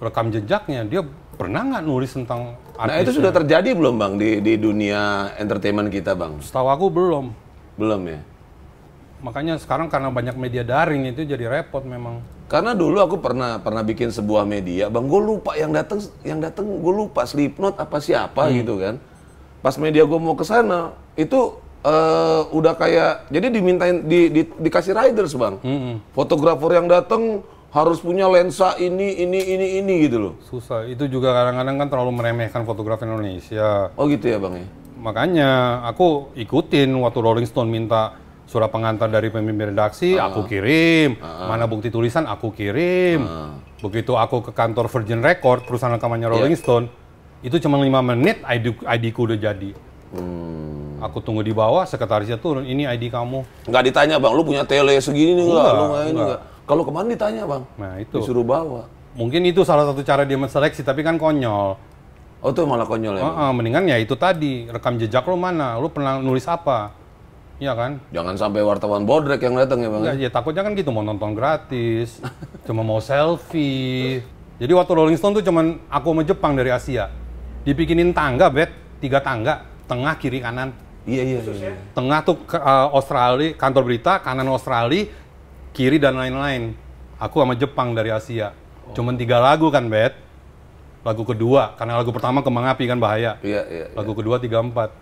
rekam jejaknya dia pernah nggak nulis tentang artisnya? Nah itu sudah terjadi belum bang di di dunia entertainment kita bang? Setahu aku belum. Belum ya. Makanya sekarang karena banyak media daring itu jadi repot memang. Karena dulu aku pernah pernah bikin sebuah media, bang gue lupa yang datang yang datang gue lupa Slipknot apa siapa hmm. gitu kan pas media gue mau ke sana itu uh, udah kayak jadi dimintain di, di, dikasih riders bang hmm. fotografer yang datang harus punya lensa ini ini ini ini gitu loh susah itu juga kadang-kadang kan terlalu meremehkan fotografer Indonesia oh gitu ya bang ya makanya aku ikutin waktu Rolling Stone minta surat pengantar dari pemimpin redaksi uh, aku kirim uh, mana bukti tulisan aku kirim uh, begitu aku ke kantor Virgin Record perusahaan rekamannya Rolling yeah. Stone itu cuma lima menit ID, ID ku udah jadi. Hmm. Aku tunggu di bawah, sekretarisnya turun, ini ID kamu. Nggak ditanya bang, lu punya tele segini nih nggak? Lu Kalau kemana ditanya bang, nah, itu. disuruh bawa. Mungkin itu salah satu cara dia menseleksi, tapi kan konyol. Oh tuh malah konyol ya? Uh, uh, mendingan ya itu tadi, rekam jejak lu mana? Lu pernah nulis apa? Iya kan? Jangan sampai wartawan bodrek yang datang ya bang? Nggak, ya? ya takutnya kan gitu, mau nonton gratis, cuma mau selfie. Jadi waktu Rolling Stone tuh cuman aku sama Jepang dari Asia dibikinin tangga bet tiga tangga tengah kiri kanan iya iya, iya. Ya? tengah tuh uh, Australia kantor berita kanan Australia kiri dan lain-lain aku sama Jepang dari Asia oh. cuman tiga lagu kan bet lagu kedua karena lagu pertama kembang api kan bahaya iya, iya, iya. lagu kedua tiga empat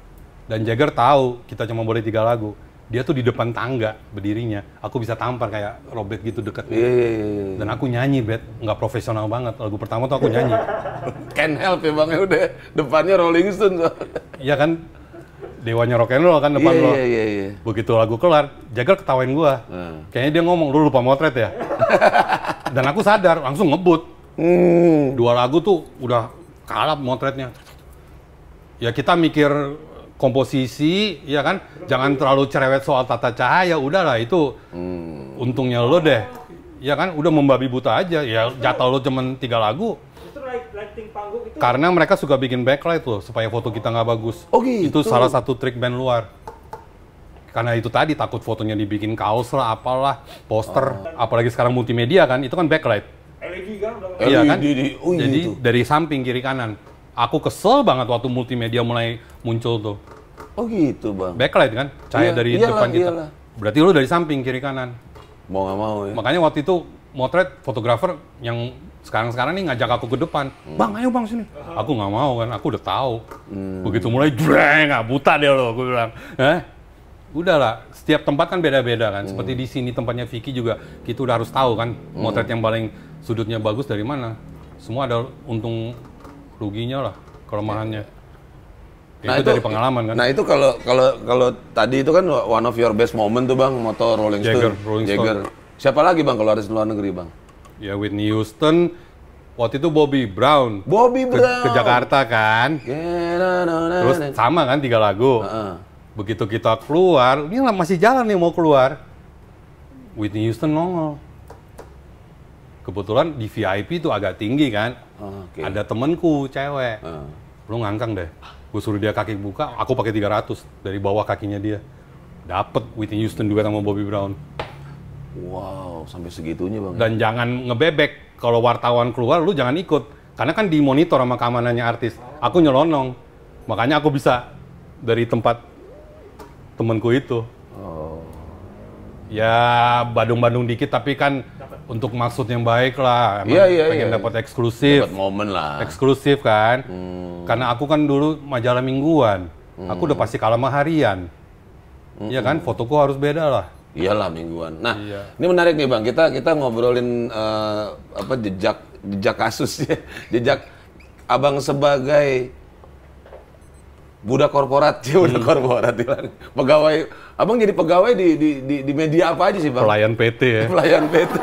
dan Jagger tahu kita cuma boleh tiga lagu dia tuh di depan tangga berdirinya aku bisa tampar kayak robek gitu deket yeah, yeah, yeah. Iya. dan aku nyanyi bet nggak profesional banget lagu pertama tuh aku nyanyi can help ya bang ya udah depannya Rolling Stone Iya kan dewanya rock and roll kan depan yeah, lo yeah, yeah, yeah. begitu lagu kelar Jagger ketawain gua hmm. kayaknya dia ngomong lu lupa motret ya dan aku sadar langsung ngebut hmm. dua lagu tuh udah kalap motretnya ya kita mikir komposisi ya kan jangan terlalu cerewet soal tata cahaya udahlah itu hmm. untungnya lo deh ya kan udah membabi buta aja ya jatah lo cuman tiga lagu karena mereka suka bikin backlight tuh supaya foto kita nggak bagus oh, gitu. itu salah satu trik band luar karena itu tadi takut fotonya dibikin kaos lah apalah poster oh. apalagi sekarang multimedia kan itu kan backlight LED kan e iya kan oh, iya jadi dari samping kiri kanan Aku kesel banget waktu multimedia mulai muncul tuh. Oh gitu bang. Backlight kan, cahaya iya, dari iyalah, depan kita. Iyalah. Berarti lu dari samping kiri kanan. Mau nggak mau ya. Makanya waktu itu motret fotografer yang sekarang-sekarang nih ngajak aku ke depan, hmm. bang ayo bang sini. Aku nggak mau kan, aku udah tahu. Hmm. Begitu mulai jreng, ah, buta dia loh, aku bilang. Eh, udahlah. Setiap tempat kan beda-beda kan. Hmm. Seperti di sini tempatnya Vicky juga, kita udah harus tahu kan, hmm. motret yang paling sudutnya bagus dari mana. Semua ada untung ruginya lah kelemahannya. Iya. Nah, itu, itu dari pengalaman kan. Nah, itu kalau kalau kalau tadi itu kan one of your best moment tuh Bang, motor Rolling Stone. Jagger, Rolling Jagger. Stone. Siapa lagi Bang kalau harus luar negeri Bang? Ya Whitney Houston, waktu itu Bobby Brown. Bobby Brown. Ke, Jakarta kan. Terus sama kan tiga lagu. Uh -uh. Begitu kita keluar, ini masih jalan nih mau keluar. Whitney Houston nongol. Kebetulan di VIP itu agak tinggi kan okay. Ada temenku cewek. Uh. Lu ngangkang deh. Gue suruh dia kaki buka, aku pakai 300 dari bawah kakinya dia. Dapet Whitney Houston duet sama Bobby Brown. Wow, sampai segitunya bang. Dan jangan ngebebek kalau wartawan keluar, lu jangan ikut karena kan dimonitor sama keamanannya artis. Aku nyelonong, makanya aku bisa dari tempat temenku itu. Oh. Ya Badung-Badung dikit, tapi kan untuk maksud yang baik lah. Emang iya, iya, pengen iya. dapat eksklusif. Dapat momen lah. Eksklusif kan. Hmm. Karena aku kan dulu majalah mingguan. Hmm. Aku udah hmm. pasti kalah sama harian. Iya kan? Hmm. Ya kan, fotoku harus beda lah. Iyalah mingguan. Nah, iya. ini menarik nih bang. Kita kita ngobrolin uh, apa jejak jejak ya, jejak abang sebagai budak korporat sih, iya, budak hmm. korporat bilang. Pegawai, abang jadi pegawai di, di, di, di media apa aja sih bang? Pelayan PT ya. Pelayan PT.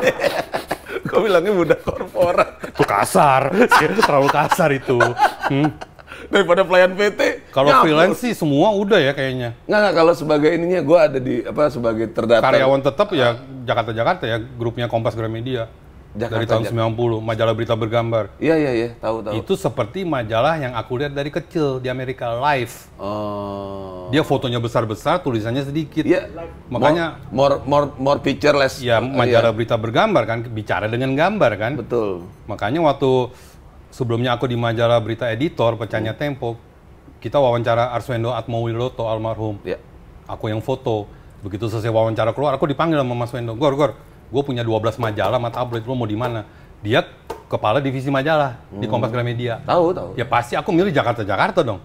Kau bilangnya budak korporat. Itu kasar, terlalu kasar itu. Hmm. Daripada pelayan PT. Kalau nyapur. freelance sih semua udah ya kayaknya. Nggak, nggak kalau sebagai ininya gue ada di apa sebagai terdaftar. Karyawan tetap ya Jakarta Jakarta ya grupnya Kompas Gramedia. Jakarta, dari tahun Jakarta. 90 majalah berita bergambar. Iya iya iya, tahu tahu. Itu seperti majalah yang aku lihat dari kecil di Amerika Live. Oh. Dia fotonya besar-besar, tulisannya sedikit. Iya. Makanya more more more, picture less. Ya, iya, majalah iya. berita bergambar kan bicara dengan gambar kan. Betul. Makanya waktu sebelumnya aku di majalah berita editor pecahnya hmm. Tempo, kita wawancara Arswendo Atmowiloto almarhum. Iya. Aku yang foto. Begitu selesai wawancara keluar, aku dipanggil sama Mas Wendo. Gor, Gor, gue punya 12 majalah sama tabloid lo mau di mana dia kepala divisi majalah hmm. di Kompas Gramedia tahu tahu ya pasti aku milih Jakarta Jakarta dong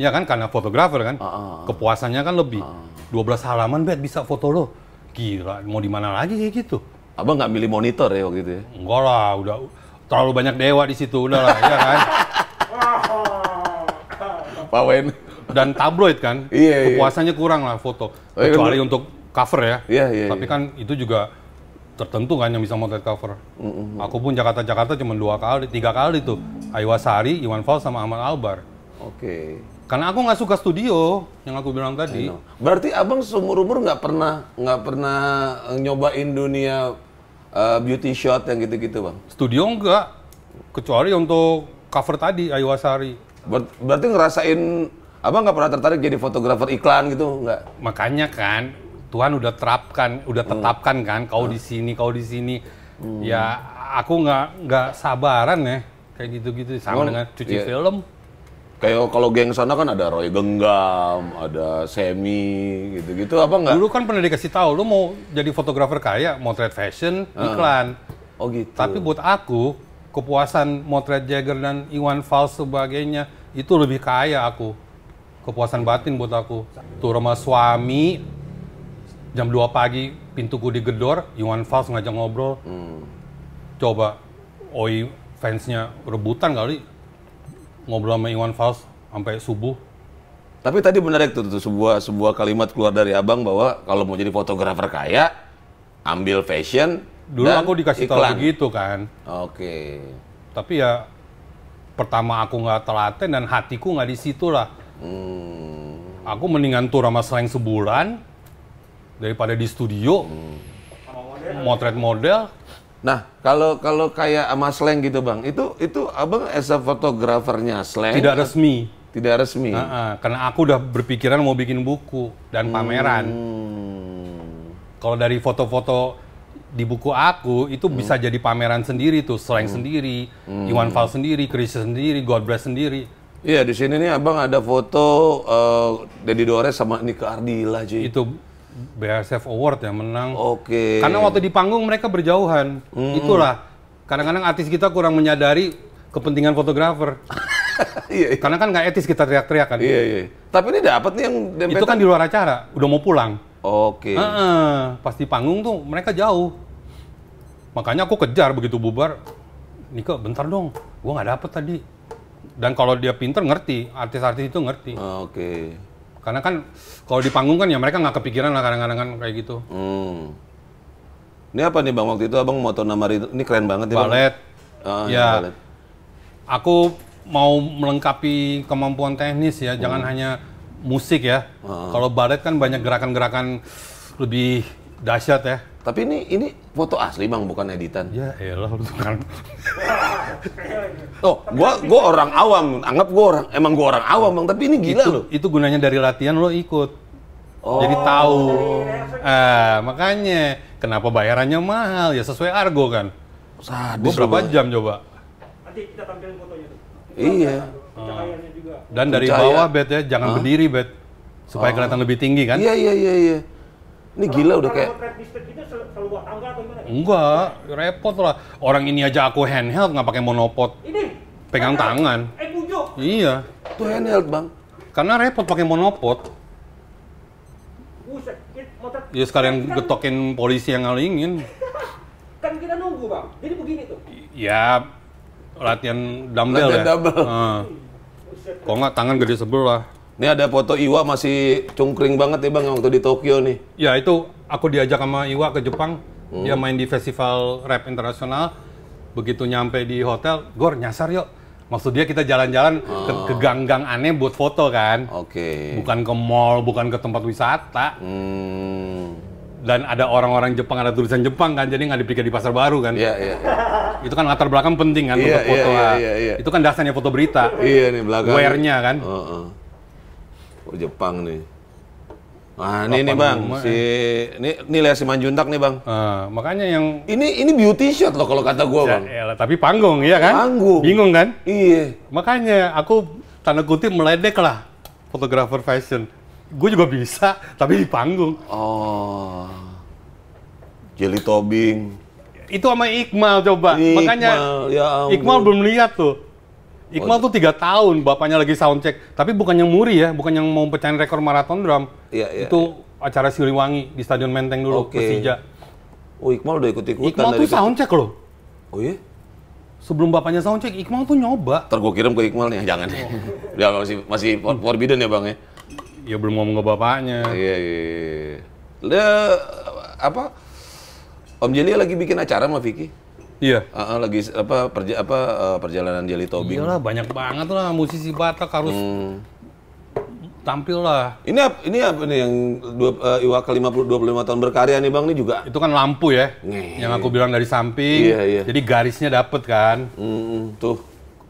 ya kan karena fotografer kan uh, uh, kepuasannya kan lebih uh, ah, 12 halaman bet bisa foto lo gila mau di mana lagi kayak gitu abang nggak milih monitor ya waktu itu ya? enggak lah udah terlalu banyak dewa di situ udah lah ya kan Pak Wen dan tabloid kan iya, iya. kepuasannya iya. kurang lah foto kecuali oh, iya, kan? untuk cover ya. Iya, iya, Tapi iya. kan itu juga tertentu kan yang bisa motret cover. Mm-hmm. Aku pun Jakarta-Jakarta cuma dua kali, tiga kali tuh. Wasari, Iwan Fals, sama Ahmad Albar. Oke. Okay. Karena aku nggak suka studio yang aku bilang tadi. Berarti abang seumur umur nggak pernah nggak pernah eh, nyobain dunia uh, beauty shot yang gitu-gitu bang? Studio enggak, kecuali untuk cover tadi Aiwasari. Ber- berarti ngerasain abang nggak pernah tertarik jadi fotografer iklan gitu nggak? Makanya kan Tuhan udah terapkan, udah hmm. tetapkan kan, kau hmm. di sini, kau di sini. Hmm. Ya aku nggak nggak sabaran ya kayak gitu-gitu sama Memang, dengan cuci iya. film. Kayak kalau geng sana kan ada Roy Genggam, ada Semi, gitu-gitu apa nggak? Dulu kan pernah dikasih tahu lu mau jadi fotografer kaya, motret fashion, uh. iklan. Oh gitu. Tapi buat aku kepuasan motret Jagger dan Iwan Fals sebagainya itu lebih kaya aku. Kepuasan batin buat aku. Tuh rumah suami, jam 2 pagi pintuku digedor Iwan Fals ngajak ngobrol hmm. coba Oi fansnya rebutan kali ngobrol sama Iwan Fals sampai subuh tapi tadi benar itu tuh sebuah sebuah kalimat keluar dari abang bahwa kalau mau jadi fotografer kaya ambil fashion dulu dan aku dikasih tahu begitu kan oke okay. tapi ya pertama aku nggak telaten dan hatiku nggak di situ lah hmm. aku mendingan tur sama slang sebulan daripada di studio hmm. motret model Nah, kalau kalau kayak sama Slang gitu, Bang. Itu itu Abang as a fotografernya Slang. Tidak resmi. Tidak resmi. Uh -uh, karena aku udah berpikiran mau bikin buku dan pameran. Hmm. Kalau dari foto-foto di buku aku itu hmm. bisa jadi pameran sendiri tuh, Slang hmm. sendiri, hmm. Iwan Fals sendiri, Chris sendiri, God Bless sendiri. Iya, di sini nih Abang ada foto uh, eh, Dedi Dores sama Nika Ardila, cuy. Itu BASF Award ya menang. Oke. Okay. Karena waktu di panggung mereka berjauhan. Hmm. Itulah kadang-kadang artis kita kurang menyadari kepentingan fotografer. Iya, iya, Karena kan nggak etis kita teriak-teriak kan. Iya, iya. Tapi ini dapat nih yang dempetan. Itu kan, kan di luar acara, udah mau pulang. Oke. Okay. Uh -uh. Pasti panggung tuh mereka jauh. Makanya aku kejar begitu bubar. Niko, bentar dong, Gue nggak dapet tadi. Dan kalau dia pinter ngerti, artis-artis itu ngerti. Oke. Okay. Karena kan kalau di panggung kan ya mereka nggak kepikiran lah kadang-kadang kan kayak gitu. Hmm. Ini apa nih bang waktu itu abang mau moto nama itu ini keren banget ya. Balet. Bang. Ah, ya. Balet. Aku mau melengkapi kemampuan teknis ya, hmm. jangan hanya musik ya. Ah. Kalau balet kan banyak gerakan-gerakan lebih dahsyat ya. Tapi ini ini foto asli bang, bukan editan. Ya elah lu kan. oh, gua gua orang awam, anggap gua orang emang gua orang awam bang, tapi ini gila itu, Itu gunanya dari latihan lo ikut. Oh. Jadi tahu. Ah, makanya kenapa bayarannya mahal ya sesuai argo kan. Sadis gua berapa jam coba? Nanti kita tampilin fotonya tuh. Iya. Ah. Dan dari bawah bet ya, jangan berdiri bet supaya oh. kelihatan lebih tinggi kan? Iya iya iya iya. Ini gila udah kayak. Enggak, repot lah. Orang ini aja aku handheld nggak pakai monopod. Ini pegang tangan. Eh Iya. Itu handheld bang. Karena repot pakai monopod. Iya Ya sekalian kan- getokin polisi yang ngalingin. kan kita nunggu bang. Jadi begini tuh. Ya latihan dumbbell ya. Dumbbell. Uh. Kok nggak tangan gede sebelah. Ini ada foto Iwa masih cungkring banget ya bang waktu di Tokyo nih. Ya itu aku diajak sama Iwa ke Jepang. Hmm. Dia main di festival rap internasional. Begitu nyampe di hotel, Gor nyasar yuk. Maksud dia kita jalan-jalan ke, ah. gang-gang aneh buat foto kan. Oke. Okay. Bukan ke mall, bukan ke tempat wisata. Hmm. Dan ada orang-orang Jepang, ada tulisan Jepang kan, jadi nggak dipikir di pasar baru kan. Iya, iya. iya. Itu kan latar belakang penting kan yeah, untuk iya, iya, foto. Yeah, yeah, yeah, Itu kan dasarnya foto berita. Iya yeah, nih belakang. Wear-nya kan. Uh -uh Oh, Jepang nih. Nah, ini nih bang, rumah, si ya. ini ini lihat si Manjuntak nih bang. Uh, makanya yang ini ini beauty shot loh kalau kata gue ya, bang. Ya, tapi panggung ya kan? Panggung. Bingung kan? Iya. Makanya aku tanda kutip meledek lah fotografer fashion. Gue juga bisa, tapi di panggung. Oh. Jelly tobing. Itu sama Iqmal coba. Iqmal, Makanya ya ampun. Iqmal belum lihat tuh. Iqbal tuh tiga tahun bapaknya lagi sound check, tapi bukan yang muri ya, bukan yang mau pecahin rekor maraton drum. Iya, iya. Itu iya. acara Siliwangi di Stadion Menteng dulu, okay. Persija. Oh Iqmal udah ikut ikutan. Iqmal tuh sound check loh. Oh iya. Sebelum bapaknya sound check, Iqmal tuh nyoba. Ntar gue kirim ke Iqmal nih, jangan. Oh. ya masih masih forbidden ya bang ya. Ya belum ngomong ke bapaknya. Iya iya. iya. apa? Om Jelia lagi bikin acara sama Vicky. Iya. Uh, lagi apa perja apa uh, perjalanan Jelly Tobing. Iyalah banyak banget lah musisi Batak harus hmm. tampil lah. Ini apa ini apa nih yang dua, uh, dua 50 25 tahun berkarya nih Bang ini juga. Itu kan lampu ya. Nge. Yang aku bilang dari samping. Iya, iya. Jadi garisnya dapet kan. Mm, tuh.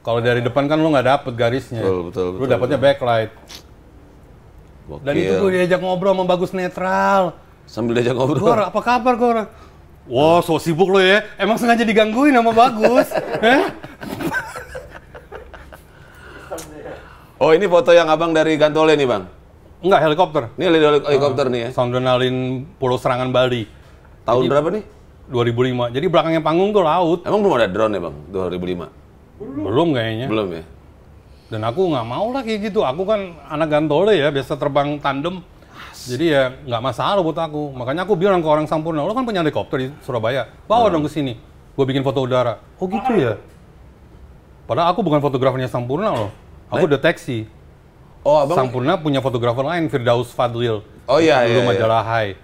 Kalau dari depan kan lo nggak dapet garisnya. Betul, betul, betul. Lu dapetnya betul. backlight. Bokil. Dan itu gue diajak ngobrol sama Bagus Netral. Sambil diajak ngobrol. Gua, apa kabar Gor? Wah, wow, so sibuk lo ya. Emang sengaja digangguin sama Bagus? eh? oh, ini foto yang abang dari Gantole nih, Bang? Enggak, helikopter. Ini helikopter, helikopter nih ya? Sondrenalin Pulau Serangan Bali. Tahun Jadi, berapa nih? 2005. Jadi belakangnya panggung tuh laut. Emang belum ada drone ya, Bang? 2005? Belum, belum kayaknya. Belum ya? Dan aku nggak mau lah kayak gitu. Aku kan anak Gantole ya, biasa terbang tandem. Jadi ya nggak masalah buat aku. Makanya aku bilang ke orang Sampurna, lo kan punya helikopter di Surabaya, bawa hmm. dong ke sini. Gue bikin foto udara. Oh gitu ya? Padahal aku bukan fotografernya Sampurna loh. Aku udah deteksi. Oh, abang... Sampurna punya fotografer lain, Firdaus Fadlil. Oh iya, iya, iya. majalah Hai.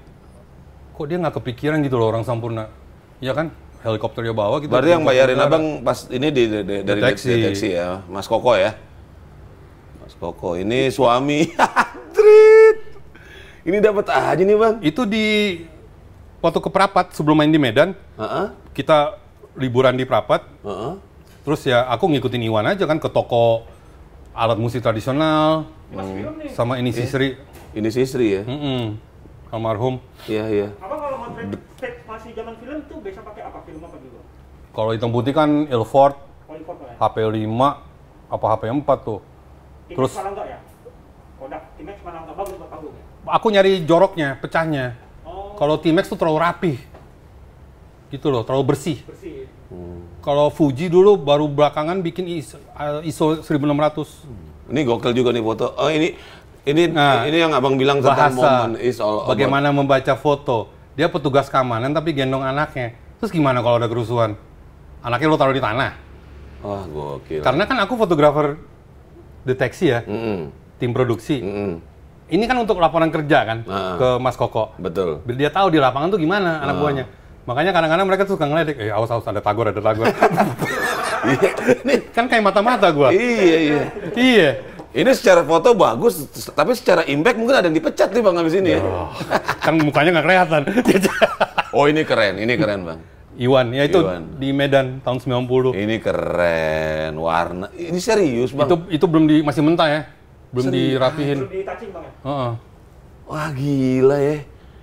Kok dia nggak kepikiran gitu loh orang Sampurna? Iya kan? helikopter ya bawa gitu. Berarti yang bayarin udara. abang pas ini di, di, di, dari deteksi. deteksi ya, Mas Koko ya. Mas Koko, ini suami. Ini dapat aja nih bang. Itu di waktu ke Prapat sebelum main di Medan, uh-uh. kita liburan di Prapat. Uh-uh. Terus ya aku ngikutin Iwan aja kan ke toko alat musik tradisional hmm. sama ini iya. Sisri. Eh, ini Sisri ya. Mm-mm. Almarhum. Iya iya. Apa kalau mau masih zaman film tuh biasa pakai apa film apa dulu? Gitu? Kalau hitam putih kan Ilford, oh, HP ya. 5 apa HP 4 tuh. Terus enggak ya? Kodak, Timex bagus buat panggung. Ya? aku nyari joroknya, pecahnya. Oh. Kalau T-Max tuh terlalu rapi. Gitu loh, terlalu bersih. bersih. Hmm. Kalau Fuji dulu baru belakangan bikin uh, ISO, ISO 1600. Hmm. Ini gokil juga nih foto. Oh ini ini nah, ini yang Abang bilang tentang momen is all Bagaimana membaca foto. Dia petugas keamanan tapi gendong anaknya. Terus gimana kalau ada kerusuhan? Anaknya lo taruh di tanah. Wah, oh, gokil. Karena kan aku fotografer deteksi ya. Mm -mm. Tim produksi. Mm -mm ini kan untuk laporan kerja kan uh, ke Mas Koko. Betul. Biar dia tahu di lapangan tuh gimana anak ah. buahnya. Makanya kadang-kadang mereka tuh suka ngeledek, eh awas-awas ada tagor, ada tagor. Iya. kan kayak mata-mata gua. Iya, iya. iya. Ini secara foto bagus, tapi secara impact mungkin ada yang dipecat nih bang habis ini ya. kan mukanya nggak kelihatan. oh ini keren, ini keren bang. Iwan, ya itu Iwan. di Medan tahun 90. Ini keren, warna. Ini serius bang. Itu itu belum di masih mentah ya? belum Seri. dirapihin. Belum ditouching bang ya? Uh-uh. Wah gila ya.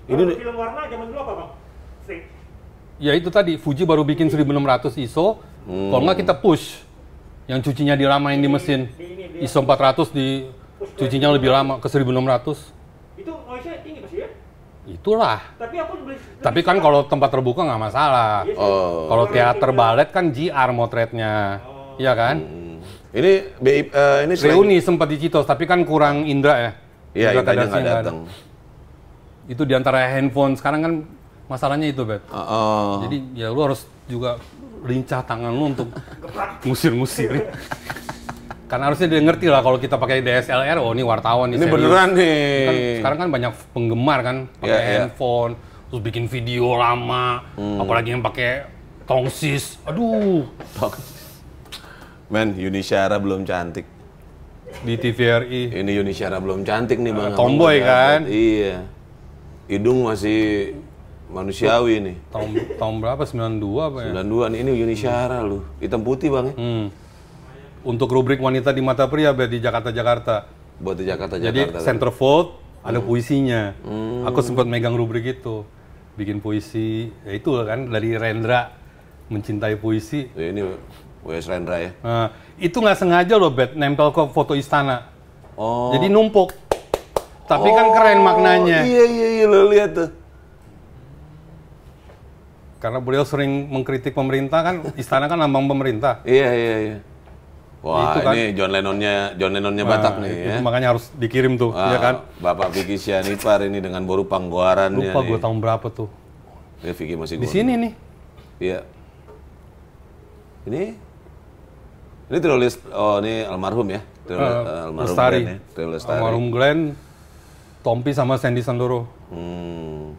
Ini Lalu, film warna zaman dulu apa bang? Sering. Ya itu tadi Fuji baru bikin 1600 ISO. Hmm. Kalau nggak kita push, yang cucinya diramain ini, di mesin. Di, ISO 400 di push cucinya lebih lama ke 1600. Itu noise-nya tinggi pasti ya? Itulah. Tapi aku beli, Tapi kan kalau tempat terbuka nggak masalah. Yes, iya oh. Kalau teater balet kan GR motretnya. Oh. Iya kan? Hmm. Ini uh, ini reuni sempat di Citos, tapi kan kurang Indra ya. Iya, Indra nggak datang. Itu diantara handphone sekarang kan masalahnya itu, Bet. Uh, ah, uh. Ah. Jadi ya lu harus juga lincah tangan lu untuk ngusir-ngusir. Karena harusnya dia ngerti lah kalau kita pakai DSLR, oh ini wartawan nih. Ini beneran nih. Kan, sekarang kan banyak penggemar kan pakai yeah, iya. handphone, yeah. terus bikin video lama, hmm. apalagi yang pakai tongsis. Aduh. Tongsis. Men, Yuni Syara belum cantik. Di TVRI. Ini Yuni Syara belum cantik nih ah, Bang. Uh, tomboy kan? Iya. Hidung masih manusiawi nih. Tahun tahun berapa? 92 apa ya? 92 nih ini Yuni Syara hmm. lu. Hitam putih Bang ya. Hmm. Untuk rubrik wanita di mata pria di Jakarta Jakarta. Buat di Jakarta Jakarta. Jadi kan? centerfold hmm. ada puisinya. Hmm. Aku sempat megang rubrik itu. Bikin puisi. Ya itu kan dari Rendra mencintai puisi. Ya, ini Wes Rendra ya. Nah, itu nggak sengaja loh Bet nempel ke foto istana. Oh. Jadi numpuk. Tapi oh, kan keren oh, maknanya. Iya iya iya lo lihat tuh. Karena beliau sering mengkritik pemerintah kan istana kan lambang pemerintah. Iya iya iya. Wah, itu kan. ini John Lennonnya John Lennonnya nah, Batak nih itu ya. Makanya harus dikirim tuh, Iya kan? Bapak Vicky Sianipar ini dengan boru panggoaran Lupa gue tahun berapa tuh. Ya Vicky masih Di gua. sini nih. Iya. Ini ini Triulis, oh ini almarhum ya? Trilis, uh, eh, eh, almarhum Lestari. Glenn, ya? Lestari. Almarhum Glenn, Tompi sama Sandy Sandoro. Hmm.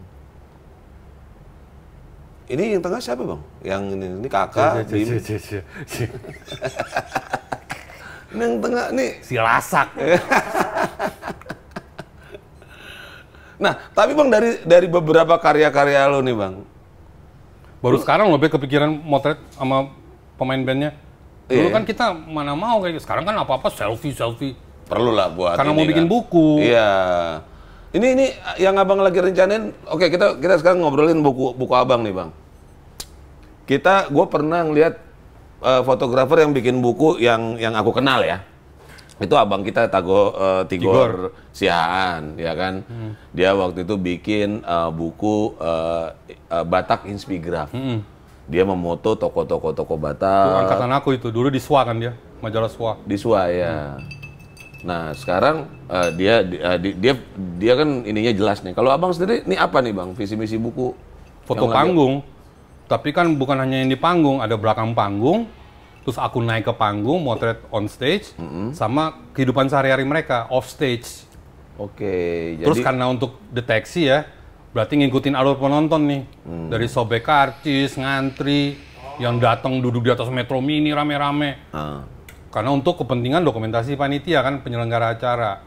Ini yang tengah siapa bang? Yang ini, ini kakak, Bim. ini yang tengah nih. Si Lasak. nah, tapi bang dari dari beberapa karya-karya lo nih bang. Baru lu, sekarang lo kepikiran motret sama pemain bandnya. Dulu yeah. kan kita mana mau kayak gitu. sekarang kan apa-apa selfie-selfie. Perlu lah buat Karena mau kan. bikin buku. Iya. Ini ini yang Abang lagi rencanain. Oke, kita kita sekarang ngobrolin buku buku Abang nih, Bang. Kita gue pernah ngeliat uh, fotografer yang bikin buku yang yang aku kenal ya. Itu abang kita Tago uh, Tigor, Tigor Siaan, ya kan? Hmm. Dia waktu itu bikin uh, buku uh, uh, Batak Inspigraf. Hmm dia memoto toko-toko-toko Batak. Itu angkatan aku itu dulu di Swa kan dia, majalah Swa. Di Swa ya. Hmm. Nah sekarang uh, dia uh, di, dia dia kan ininya jelas nih. Kalau abang sendiri ini apa nih bang visi misi buku? Foto panggung. Tapi kan bukan hanya yang di panggung, ada belakang panggung, terus aku naik ke panggung, motret on stage, -hmm. sama kehidupan sehari-hari mereka off stage. Oke. Okay, terus jadi... karena untuk deteksi ya, Berarti ngikutin alur penonton nih. Hmm. Dari sobek karcis, ngantri, yang datang duduk di atas metro mini rame-rame. Uh. Karena untuk kepentingan dokumentasi panitia kan penyelenggara acara.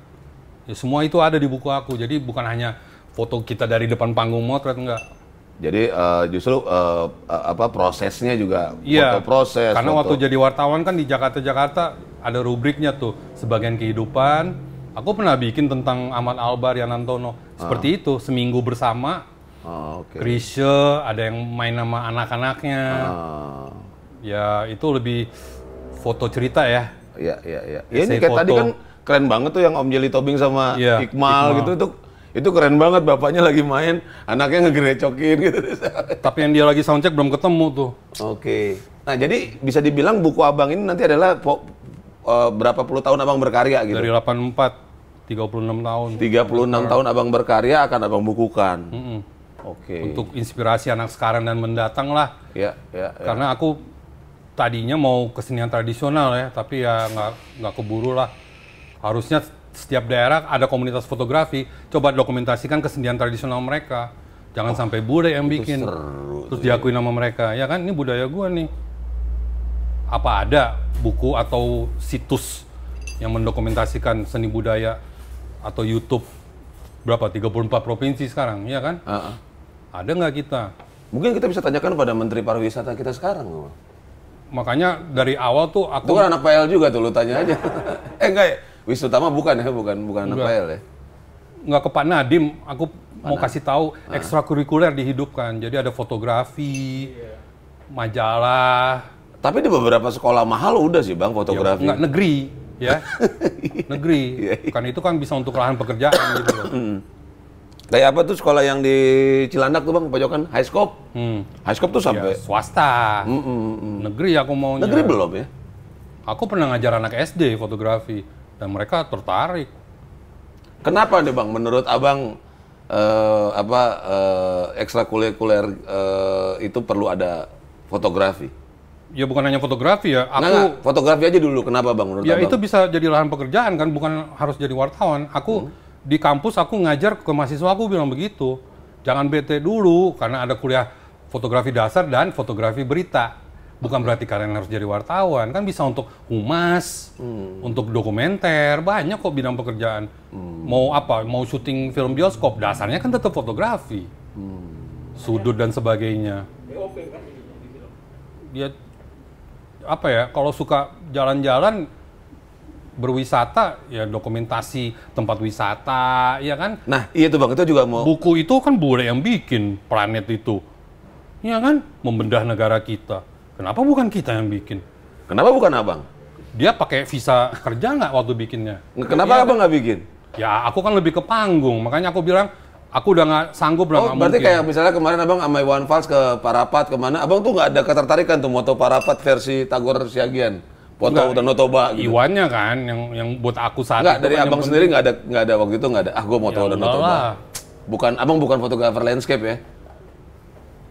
Ya, semua itu ada di buku aku. Jadi bukan hanya foto kita dari depan panggung motret enggak. Jadi uh, justru uh, apa prosesnya juga yeah. foto proses. Karena foto... waktu jadi wartawan kan di Jakarta Jakarta ada rubriknya tuh sebagian kehidupan, Aku pernah bikin tentang Ahmad Albar, Antono. Seperti ah. itu, seminggu bersama. Ah, okay. Krisha, ada yang main nama anak-anaknya. Ah. Ya, itu lebih foto cerita ya. Iya, iya, iya. Ya, ini kayak foto. tadi kan keren banget tuh yang Om Jeli Tobing sama ya, Iqmal, Iqmal gitu. Itu itu keren banget bapaknya lagi main anaknya ngegerecokin gitu tapi yang dia lagi soundcheck belum ketemu tuh oke okay. nah jadi bisa dibilang buku abang ini nanti adalah uh, berapa puluh tahun abang berkarya gitu? Dari 84, 36 tahun. 36 tahun abang berkarya akan abang bukukan. Mm -mm. Oke. Okay. Untuk inspirasi anak sekarang dan mendatang lah. Ya, ya, ya. Karena aku tadinya mau kesenian tradisional ya, tapi ya nggak nggak keburu lah. Harusnya setiap daerah ada komunitas fotografi, coba dokumentasikan kesenian tradisional mereka. Jangan oh, sampai budaya yang bikin. Terus diakui nama mereka. Ya kan, ini budaya gua nih apa ada buku atau situs yang mendokumentasikan seni budaya atau YouTube berapa 34 provinsi sekarang ya kan? Uh -uh. Ada nggak kita? Mungkin kita bisa tanyakan pada Menteri Pariwisata kita sekarang, Makanya dari awal tuh aku Itu kan anak PL juga tuh lu tanya aja. eh enggak ya? Tama bukan ya, bukan bukan anak PL ya. Enggak ke Pak Nadim, aku Pak mau kasih tahu ekstrakurikuler dihidupkan. Jadi ada fotografi, iya. majalah, tapi di beberapa sekolah mahal udah sih bang fotografi. Ya, enggak, negeri ya, negeri. Iya, iya. Kan itu kan bisa untuk lahan pekerjaan gitu loh. Hmm. Kayak apa tuh sekolah yang di Cilandak tuh bang pojokan High Scope. Hmm. High Scope tuh sampai ya, swasta. Mm -mm, mm. Negeri aku mau. Negeri belum ya? Aku pernah ngajar anak SD fotografi dan mereka tertarik. Kenapa deh bang? Menurut abang uh, apa uh, ekstrakurikuler uh, itu perlu ada fotografi? ya bukan hanya fotografi ya. Aku nah, fotografi aja dulu. Kenapa bang? Menurut ya abang? itu bisa jadi lahan pekerjaan kan, bukan harus jadi wartawan. Aku hmm. di kampus aku ngajar ke mahasiswa aku bilang begitu. Jangan bete dulu karena ada kuliah fotografi dasar dan fotografi berita. Bukan okay. Hmm. berarti kalian harus jadi wartawan, kan bisa untuk humas, hmm. untuk dokumenter, banyak kok bidang pekerjaan. Hmm. Mau apa? Mau syuting film bioskop, dasarnya kan tetap fotografi. Hmm. Sudut dan sebagainya. Kan, Dia apa ya kalau suka jalan-jalan berwisata ya dokumentasi tempat wisata ya kan nah iya tuh bang itu juga mau buku itu kan boleh yang bikin planet itu ya kan membendah negara kita kenapa bukan kita yang bikin kenapa bukan abang dia pakai visa kerja nggak waktu bikinnya kenapa ya, abang nggak bikin ya aku kan lebih ke panggung makanya aku bilang Aku udah nggak sanggup lah. Oh, berarti mungkin. kayak misalnya kemarin abang sama Iwan Fals ke Parapat kemana? Abang tuh nggak ada ketertarikan tuh moto Parapat versi Tagor Siagian. Foto udah Notoba gitu. Iwannya kan yang yang buat aku saat Enggak, itu dari kan abang sendiri nggak ada nggak ada waktu itu nggak ada. Ah, gue moto ya, dan Notoba. Bukan abang bukan fotografer landscape ya?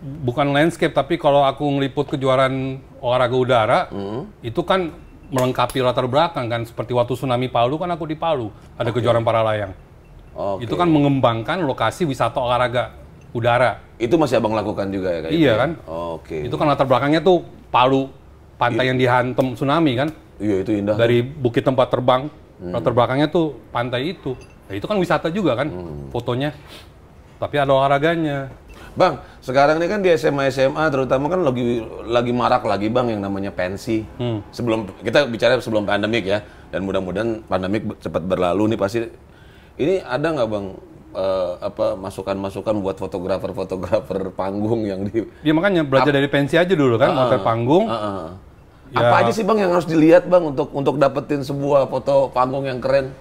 Bukan landscape tapi kalau aku ngeliput kejuaraan olahraga udara, hmm. itu kan melengkapi latar belakang kan seperti waktu tsunami Palu kan aku di Palu ada okay. kejuaraan para layang. Okay. Itu kan mengembangkan lokasi wisata olahraga udara. Itu masih abang lakukan juga ya kayak Iya gitu ya? kan. Oke. Okay. Itu kan latar belakangnya tuh Palu, pantai I iya. yang dihantam tsunami kan. Iya itu indah. Dari bukit tempat terbang, hmm. latar belakangnya tuh pantai itu. Nah, itu kan wisata juga kan, hmm. fotonya. Tapi ada olahraganya. Bang, sekarang ini kan di SMA SMA terutama kan lagi lagi marak lagi bang yang namanya pensi. Hmm. Sebelum kita bicara sebelum pandemik ya, dan mudah-mudahan pandemik cepat berlalu nih pasti ini ada nggak bang uh, apa masukan-masukan buat fotografer-fotografer panggung yang di ya makanya belajar dari pensi aja dulu kan, uh, panggung. Uh, uh. Ya. Apa aja sih bang yang harus dilihat bang untuk untuk dapetin sebuah foto panggung yang keren?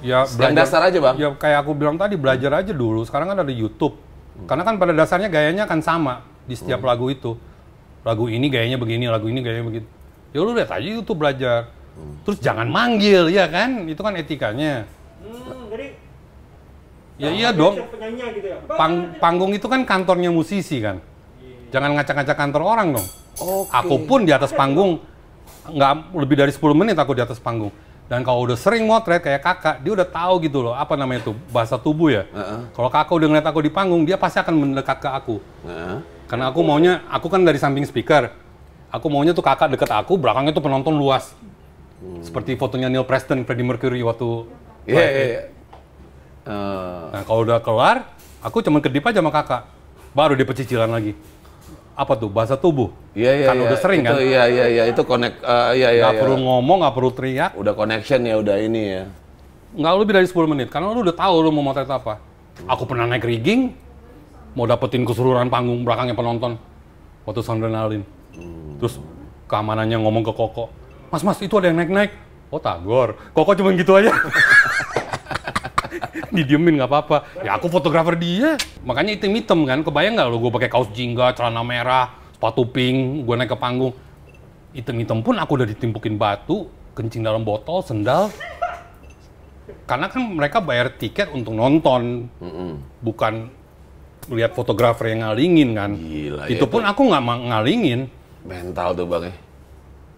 Ya, belajar, yang dasar aja bang. Ya kayak aku bilang tadi belajar aja dulu. Sekarang kan ada YouTube. Hmm. Karena kan pada dasarnya gayanya kan sama di setiap hmm. lagu itu. Lagu ini gayanya begini, lagu ini gayanya begitu. Ya lu lihat aja YouTube belajar. Hmm. Terus jangan manggil ya kan? Itu kan etikanya. Hmm. Ya iya dong. Gitu ya. Pang panggung itu kan kantornya musisi kan. Jangan ngacak-ngacak kantor orang dong. Okay. Aku pun di atas panggung nggak lebih dari 10 menit aku di atas panggung. Dan kalau udah sering motret kayak kakak, dia udah tahu gitu loh apa namanya itu bahasa tubuh ya. Uh -uh. Kalau kakak udah ngeliat aku di panggung, dia pasti akan mendekat ke aku. Uh -uh. Karena aku maunya, aku kan dari samping speaker. Aku maunya tuh kakak deket aku, belakangnya tuh penonton luas. Hmm. Seperti fotonya Neil Preston, Freddie Mercury waktu. yeah, yeah, yeah. Uh. Nah kalau udah keluar, aku cuma kedip aja sama kakak. Baru dia pecicilan lagi. Apa tuh bahasa tubuh? Iya iya. Kan ya, udah sering itu, kan? Iya iya iya itu connect. Uh, iya iya. Gak ya. perlu ngomong, gak perlu teriak. Udah connection ya udah ini ya. Nggak lebih dari 10 menit karena lu udah tahu lu mau motret apa. Aku pernah naik rigging, mau dapetin keseluruhan panggung belakangnya penonton waktu adrenalin. Hmm. Terus keamanannya ngomong ke Koko, Mas Mas itu ada yang naik naik. Oh tagor, Koko cuma gitu aja. didiemin nggak apa-apa ya aku fotografer dia makanya item item kan kebayang nggak lo gue pakai kaos jingga celana merah sepatu pink gue naik ke panggung item item pun aku udah ditimpukin batu kencing dalam botol sendal karena kan mereka bayar tiket untuk nonton mm hmm bukan lihat fotografer yang ngalingin kan Gila, ya itu ya, pun aku nggak ngalingin mental tuh bang ya.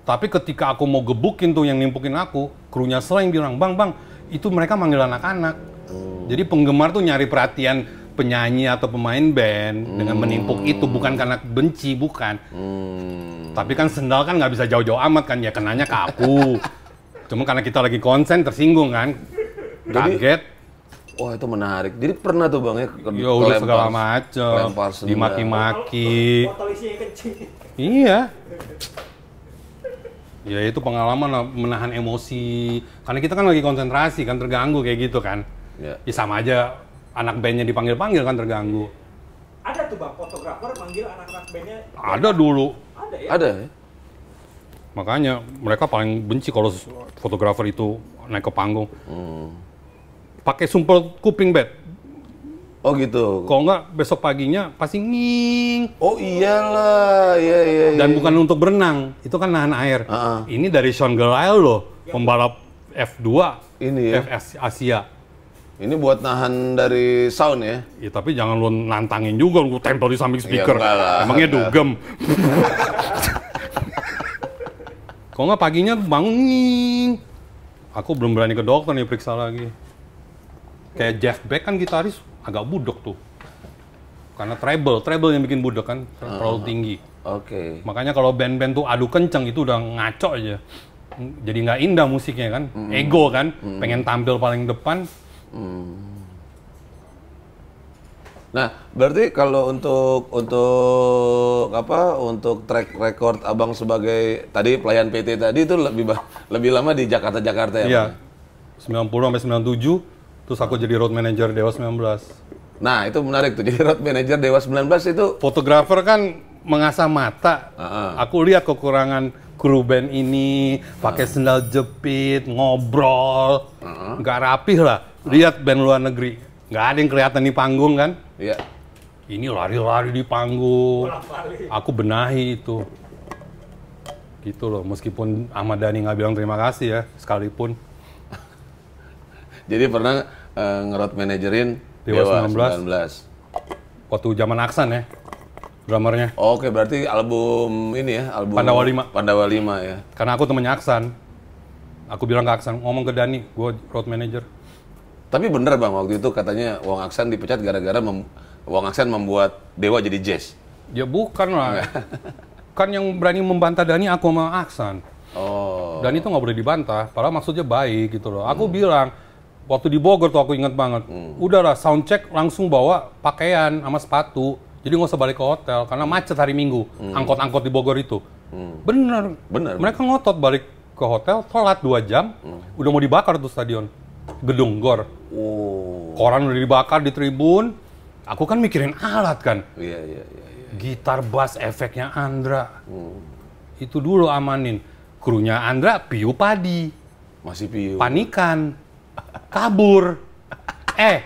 tapi ketika aku mau gebukin tuh yang nimpukin aku, krunya selain bilang, bang, bang, itu mereka manggil anak-anak. Oh. Jadi penggemar tuh nyari perhatian penyanyi atau pemain band hmm. dengan menimpuk itu bukan karena benci bukan. Hmm. Tapi kan sendal kan nggak bisa jauh-jauh amat kan ya kenanya ke aku. Cuma karena kita lagi konsen tersinggung kan. Jadi, Kaget. oh, itu menarik. Jadi pernah tuh bang ya Ya udah segala macem. Dimaki-maki. Iya. Ya itu pengalaman menahan emosi. Karena kita kan lagi konsentrasi kan terganggu kayak gitu kan yeah. ya sama aja anak bandnya dipanggil panggil kan terganggu ada tuh bang fotografer panggil anak-anak bandnya ada dulu ada ya ada ya? makanya mereka paling benci kalau fotografer itu naik ke panggung hmm. pakai sumpel kuping bed Oh gitu. Kalau enggak besok paginya pasti nging. Oh iyalah, iya iya. iya. Dan iya. bukan untuk berenang, itu kan nahan air. Uh -uh. Ini dari Sean Gelael loh, ya. pembalap F2 ini ya? FS Asia. Ini buat nahan dari sound ya? Iya, tapi jangan lu nantangin juga, lu tempel di samping iya, speaker. Ya, Emangnya enggak. dugem. Kok nggak paginya bangun, nging. aku belum berani ke dokter nih periksa lagi. Kayak Jeff Beck kan gitaris agak budok tuh. Karena treble, treble yang bikin budok kan, terlalu uh, tinggi. Oke. Okay. Makanya kalau band-band tuh adu kenceng itu udah ngaco aja. Jadi nggak indah musiknya kan, mm ego kan, mm pengen tampil paling depan, Hmm. Nah, berarti kalau untuk untuk apa untuk track record abang sebagai tadi pelayan PT tadi itu lebih lebih lama di Jakarta Jakarta ya? Iya. Bang? 90 sampai 97 terus aku jadi road manager Dewa 19. Nah, itu menarik tuh. Jadi road manager Dewa 19 itu fotografer kan mengasah mata. Uh -uh. Aku lihat kekurangan kru band ini, pakai uh sendal jepit, ngobrol, nggak uh -uh. rapih lah lihat band luar negeri nggak ada yang kelihatan di panggung kan iya ini lari-lari di panggung aku benahi itu gitu loh meskipun Ahmad Dhani nggak bilang terima kasih ya sekalipun jadi pernah e, eh, ngerot manajerin Dewa 19. 19 waktu zaman Aksan ya dramernya. oke berarti album ini ya album Pandawa 5 Pandawa 5 ya karena aku temennya Aksan aku bilang ke Aksan ngomong ke Dani gue road manager tapi bener bang waktu itu katanya Wong Aksan dipecat gara-gara mem Wong Aksan membuat Dewa jadi jazz. Ya bukan lah. kan yang berani membantah Dani aku sama Aksan. Oh. Dan itu nggak boleh dibantah. Padahal maksudnya baik gitu loh. Aku hmm. bilang waktu di Bogor tuh aku inget banget. Hmm. Udahlah sound check langsung bawa pakaian sama sepatu. Jadi nggak usah balik ke hotel karena macet hari Minggu. Hmm. Angkot-angkot di Bogor itu. Hmm. Bener. Bener. Mereka ngotot balik ke hotel, telat dua jam, hmm. udah mau dibakar tuh stadion, gedung gor. Oh. Koran udah dibakar di tribun. Aku kan mikirin alat kan. Iya, iya, iya. iya. Gitar bass efeknya Andra. Hmm. Itu dulu amanin. Krunya Andra piu padi. Masih piu. Panikan. Kabur. eh.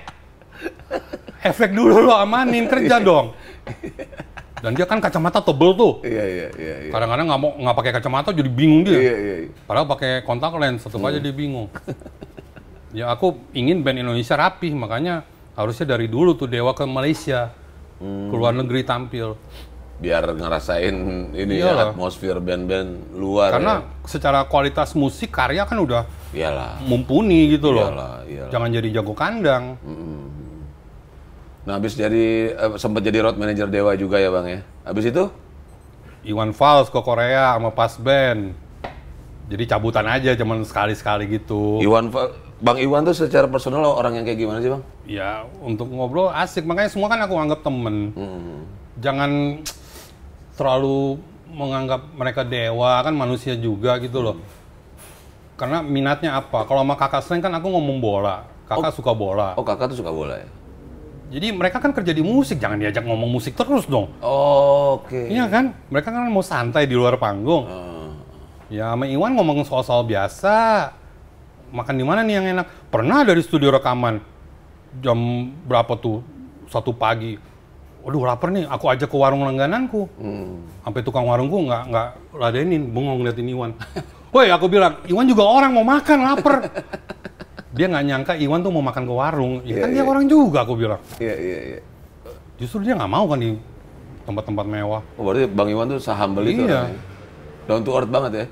Efek dulu lo amanin kerja dong. Dan dia kan kacamata tebel tuh. iya iya. iya, iya. Kadang-kadang nggak mau nggak pakai kacamata jadi bingung dia. Iya iya. iya. Padahal pakai kontak lens tetap hmm. aja dia bingung. ya aku ingin band Indonesia rapih makanya harusnya dari dulu tuh Dewa ke Malaysia hmm. ke luar hmm. negeri tampil biar ngerasain ini ya atmosfer band-band luar karena ya. secara kualitas musik karya kan udah Iyalah. mumpuni gitu loh Iyalah. jangan jadi jago kandang hmm. nah habis jadi eh, sempat jadi road manager Dewa juga ya bang ya habis itu Iwan Fals ke Korea sama pas band jadi cabutan aja cuman sekali-sekali gitu Iwan Fals Bang Iwan tuh secara personal orang yang kayak gimana sih bang? Ya untuk ngobrol asik makanya semua kan aku anggap temen. Hmm. Jangan terlalu menganggap mereka dewa kan manusia juga gitu loh. Karena minatnya apa? Kalau sama kakak sering kan aku ngomong bola. Kakak oh. suka bola. Oh kakak tuh suka bola ya. Jadi mereka kan kerja di musik, jangan diajak ngomong musik terus dong. Oh, Oke. Okay. Iya kan? Mereka kan mau santai di luar panggung. Uh. Ya sama Iwan ngomong soal-soal biasa makan di mana nih yang enak pernah dari studio rekaman jam berapa tuh satu pagi Waduh lapar nih, aku ajak ke warung langgananku. Hmm. Sampai tukang warungku nggak nggak ladenin, bengong liatin Iwan. Woi, aku bilang, Iwan juga orang mau makan, lapar. dia nggak nyangka Iwan tuh mau makan ke warung. Ya yeah, kan yeah. dia iya. orang juga, aku bilang. Iya, yeah, iya, yeah, iya. Yeah. Justru dia nggak mau kan di tempat-tempat mewah. Oh, berarti Bang Iwan tuh saham beli iya. tuh. Iya. Down to earth banget ya?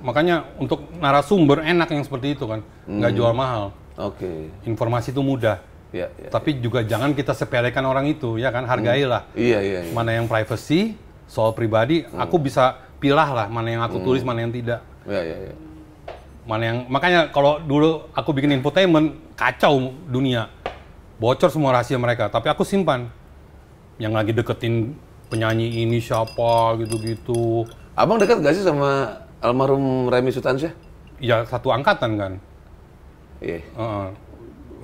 makanya untuk narasumber enak yang seperti itu kan nggak hmm. jual mahal oke okay. informasi itu mudah ya, ya, tapi ya. juga jangan kita sepelekan orang itu ya kan hargailah hmm. iya, iya, ya. mana yang privacy soal pribadi hmm. aku bisa pilah lah mana yang aku hmm. tulis mana yang tidak ya, ya, ya. mana yang makanya kalau dulu aku bikin infotainment kacau dunia bocor semua rahasia mereka tapi aku simpan yang lagi deketin penyanyi ini siapa gitu-gitu abang dekat gak sih sama Almarhum Remy Sutansyah? Ya satu angkatan kan. Iya. Yeah. Uh,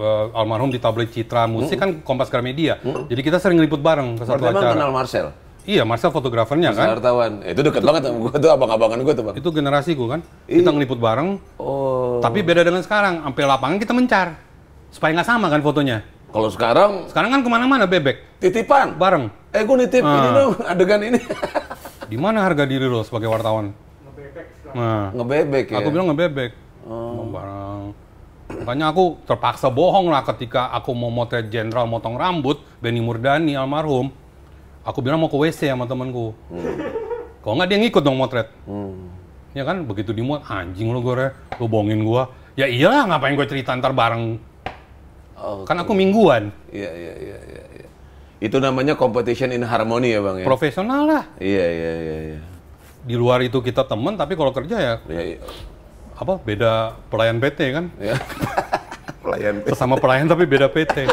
eh, uh, almarhum di tablet Citra Musik mm. kan Kompas Gramedia. Mm. Jadi kita sering ngeliput bareng ke satu Berarti acara. kenal Marcel? Iya, Marcel fotografernya kan. Wartawan. Eh, itu deket banget sama gua tuh, abang-abangan gue tuh bang. Itu generasi gue kan. Iya. Kita ngeliput bareng. Oh. Tapi beda dengan sekarang. Sampai lapangan kita mencar. Supaya nggak sama kan fotonya. Kalau sekarang... Sekarang kan kemana-mana bebek. Titipan? Bareng. Eh, gua nitip uh. ini ah. dong, adegan ini. di mana harga diri lo sebagai wartawan? Nah, ngebebek ya. Aku bilang ngebebek. Oh. Barang. Makanya aku terpaksa bohong lah ketika aku mau motret jenderal motong rambut Benny Murdani almarhum. Aku bilang mau ke WC sama temanku. Hmm. Kalau nggak dia ngikut dong motret. Hmm. Ya kan begitu dimuat anjing lu gore, lo bohongin gua. Ya iyalah ngapain gue cerita ntar bareng. Okay. Kan aku mingguan. Iya iya iya iya. Ya. Itu namanya competition in harmony ya bang ya. Profesional lah. Iya iya iya. Ya di luar itu kita temen tapi kalau kerja ya, ya, ya. apa beda pelayan PT kan ya. pelayan PT. sama pelayan tapi beda PT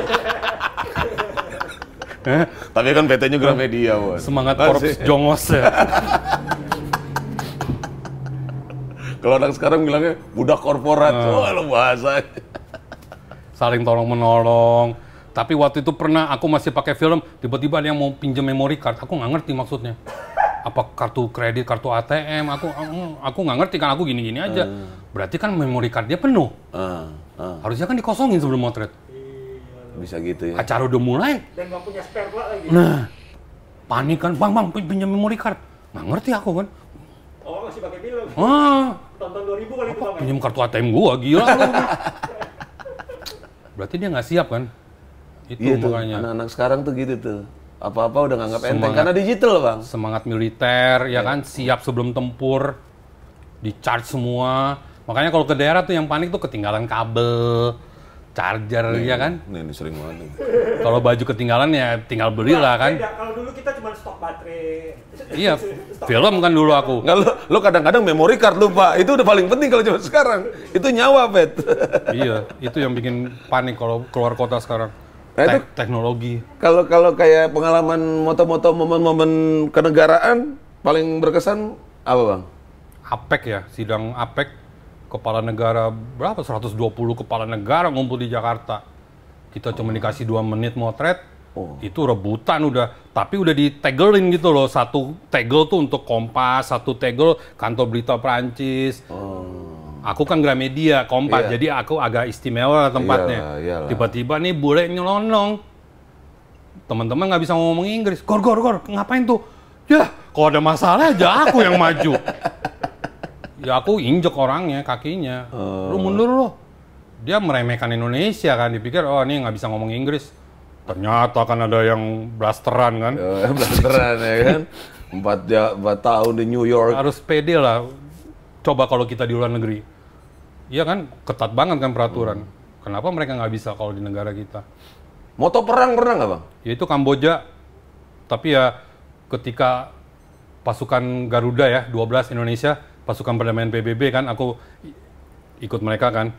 eh? tapi kan PT-nya Gramedia, Won. Eh, semangat ah, Korps Jongos ya. Kalau orang sekarang bilangnya budak korporat, nah. wah lo bahasa. Saling tolong menolong. Tapi waktu itu pernah aku masih pakai film, tiba-tiba ada yang mau pinjam memori card. Aku nggak ngerti maksudnya apa kartu kredit, kartu ATM, aku aku nggak ngerti kan aku gini-gini aja. Uh. Berarti kan memori card dia penuh. Uh, uh. Harusnya kan dikosongin sebelum motret. Iya. Bisa gitu ya. Acara udah mulai. Dan nggak punya spare lagi. Nah, panik kan, bang bang punya memori card. Nggak ngerti aku kan. Oh masih pakai film. Ah. Tonton 2000 kali apa, itu kartu ATM gua gila lu. Berarti dia nggak siap kan? Itu iya, makanya. Anak-anak sekarang tuh gitu tuh apa-apa udah nganggap semangat, enteng karena digital bang semangat militer ya kan iya. siap sebelum tempur di charge semua makanya kalau ke daerah tuh yang panik tuh ketinggalan kabel charger nih, ya kan nih, ini sering banget kalau baju ketinggalan ya tinggal beli kan kalau dulu kita cuma stok baterai iya stok film kan dulu aku nggak lo lo kadang-kadang memory card lupa itu udah paling penting kalau cuma sekarang itu nyawa pet iya itu yang bikin panik kalau keluar kota sekarang Nah, Te- itu teknologi. Kalau kalau kayak pengalaman moto-moto momen-momen kenegaraan paling berkesan apa, Bang? APEC ya, sidang APEC kepala negara berapa 120 kepala negara ngumpul di Jakarta. Kita cuma oh. dikasih dua menit motret, Oh. Itu rebutan udah, tapi udah di ditegelin gitu loh. Satu tegel tuh untuk Kompas, satu tegel kantor berita Perancis. Oh. Aku kan Gramedia kompak, yeah. jadi aku agak istimewa tempatnya. Tiba-tiba nih bule nyelonong. Teman-teman nggak bisa ngomong Inggris. Gor, gor, gor, ngapain tuh? Ya, kalau ada masalah aja aku yang maju. ya aku injek orangnya, kakinya. Uh. Lu mundur lu. Dia meremehkan Indonesia kan, dipikir, oh ini nggak bisa ngomong Inggris. Ternyata kan ada yang blasteran kan. Eh, blasteran ya kan. Empat, empat tahun di New York. Harus pede lah. Coba kalau kita di luar negeri. Iya kan, ketat banget kan peraturan. Hmm. Kenapa mereka nggak bisa kalau di negara kita? Moto perang pernah nggak bang? Ya itu Kamboja, tapi ya ketika pasukan Garuda ya 12 Indonesia pasukan perdamaian PBB kan aku ikut mereka kan.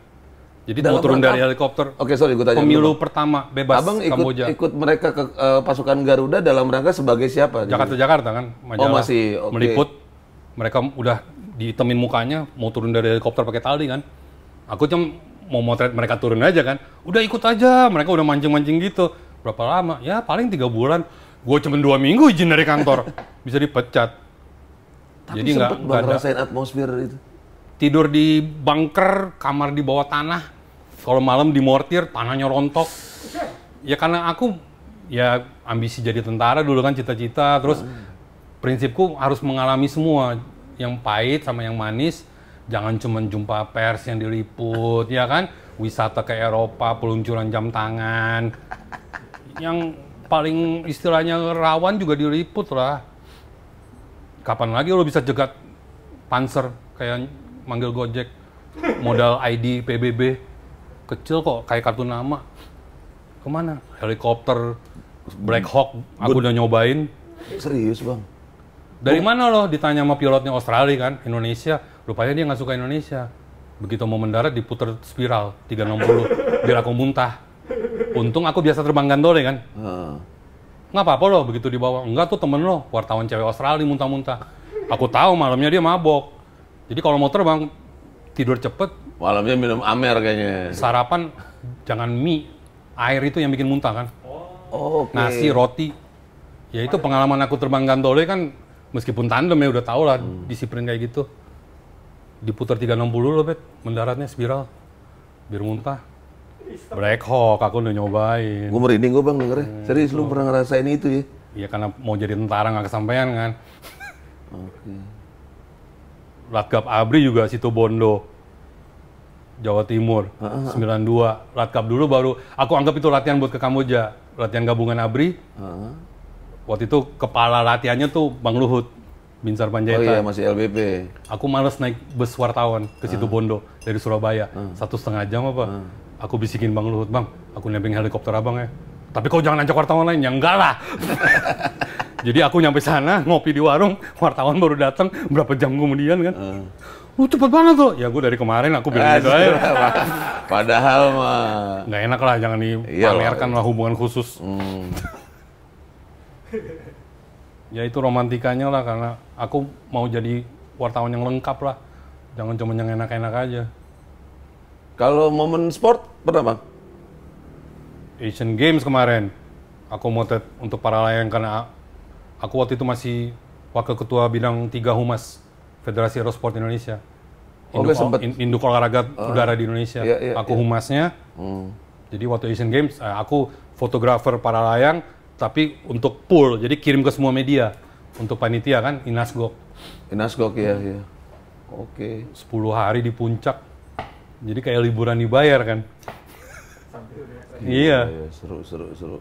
Jadi Dalam mau turun dari helikopter. Oke, okay, sorry, gue tanya Pemilu dulu. pertama bebas Abang ikut, Kamboja. ikut mereka ke uh, pasukan Garuda dalam rangka sebagai siapa? Jakarta Jakarta kan, majalah. Oh, masih okay. meliput. Mereka udah ditemin mukanya, mau turun dari helikopter pakai tali kan. Aku cuma mau motret mereka turun aja kan. Udah ikut aja, mereka udah mancing-mancing gitu. Berapa lama? Ya paling tiga bulan. Gue cuma dua minggu izin dari kantor. Bisa dipecat. Tapi Jadi sempet nggak ngerasain atmosfer itu? Tidur di bunker, kamar di bawah tanah. Kalau malam di mortir, tanahnya rontok. Ya karena aku ya ambisi jadi tentara dulu kan cita-cita. Terus hmm. prinsipku harus mengalami semua. Yang pahit sama yang manis Jangan cuma jumpa pers yang diliput, ya kan? Wisata ke Eropa, peluncuran jam tangan. Yang paling istilahnya rawan juga diliput lah. Kapan lagi lo bisa jegat panser kayak manggil Gojek? Modal ID PBB kecil kok kayak kartu nama. Kemana? Helikopter Black hmm. Hawk aku udah nyobain. Serius, Bang. Dari mana lo ditanya sama pilotnya Australia kan, Indonesia. Rupanya dia nggak suka Indonesia. Begitu mau mendarat diputar spiral 360 biar aku muntah. Untung aku biasa terbang gandole kan. Nggak apa-apa loh begitu dibawa. Enggak tuh temen lo wartawan cewek Australia muntah-muntah. Aku tahu malamnya dia mabok. Jadi kalau mau terbang tidur cepet. Malamnya minum amer kayaknya. Sarapan jangan mie, air itu yang bikin muntah kan. Oh, okay. Nasi, roti. Ya itu pengalaman aku terbang gandole kan meskipun tandem ya udah tau lah hmm. disiplin kayak gitu diputar 360 loh, bet mendaratnya spiral biar muntah Black Hawk aku udah nyobain gue merinding gue bang dengernya hmm, serius lu pernah ngerasain itu ya iya karena mau jadi tentara nggak kesampaian kan oke okay. Latgab Abri juga situ Bondo Jawa Timur uh, dua 92 Latgap dulu baru aku anggap itu latihan buat ke Kamboja latihan gabungan Abri uh, waktu itu kepala latihannya tuh Bang Luhut Binsar Panjaitan. Oh iya, masih LBP. Aku males naik bus wartawan ke situ uh. Bondo dari Surabaya. Uh. Satu setengah jam apa? Uh. Aku bisikin Bang Luhut, Bang, aku nyamping helikopter abang ya. Tapi kau jangan ajak wartawan lain, ya enggak lah. Jadi aku nyampe sana, ngopi di warung, wartawan baru datang berapa jam kemudian kan. Uh. Lu oh, cepet banget tuh. Ya gue dari kemarin aku bilang gitu aja. Padahal mah. Nggak enak lah, jangan dipamerkan lah hubungan khusus. Hmm. ya itu romantikanya lah karena aku mau jadi wartawan yang lengkap lah jangan cuma yang enak-enak aja kalau momen sport pernah bang Asian Games kemarin aku mau untuk para layang karena aku waktu itu masih wakil ketua bidang tiga humas Federasi Aerosport Indonesia oh, Induk, okay, induk olahraga uh, udara di Indonesia. Iya, iya, aku iya. humasnya. Hmm. Jadi waktu Asian Games, eh, aku fotografer para layang, tapi untuk pool, jadi kirim ke semua media untuk panitia kan Inasgok. Inasgok ya, ya. Oke. Okay. 10 hari di puncak. Jadi kayak liburan dibayar kan. iya. Ya, seru seru seru.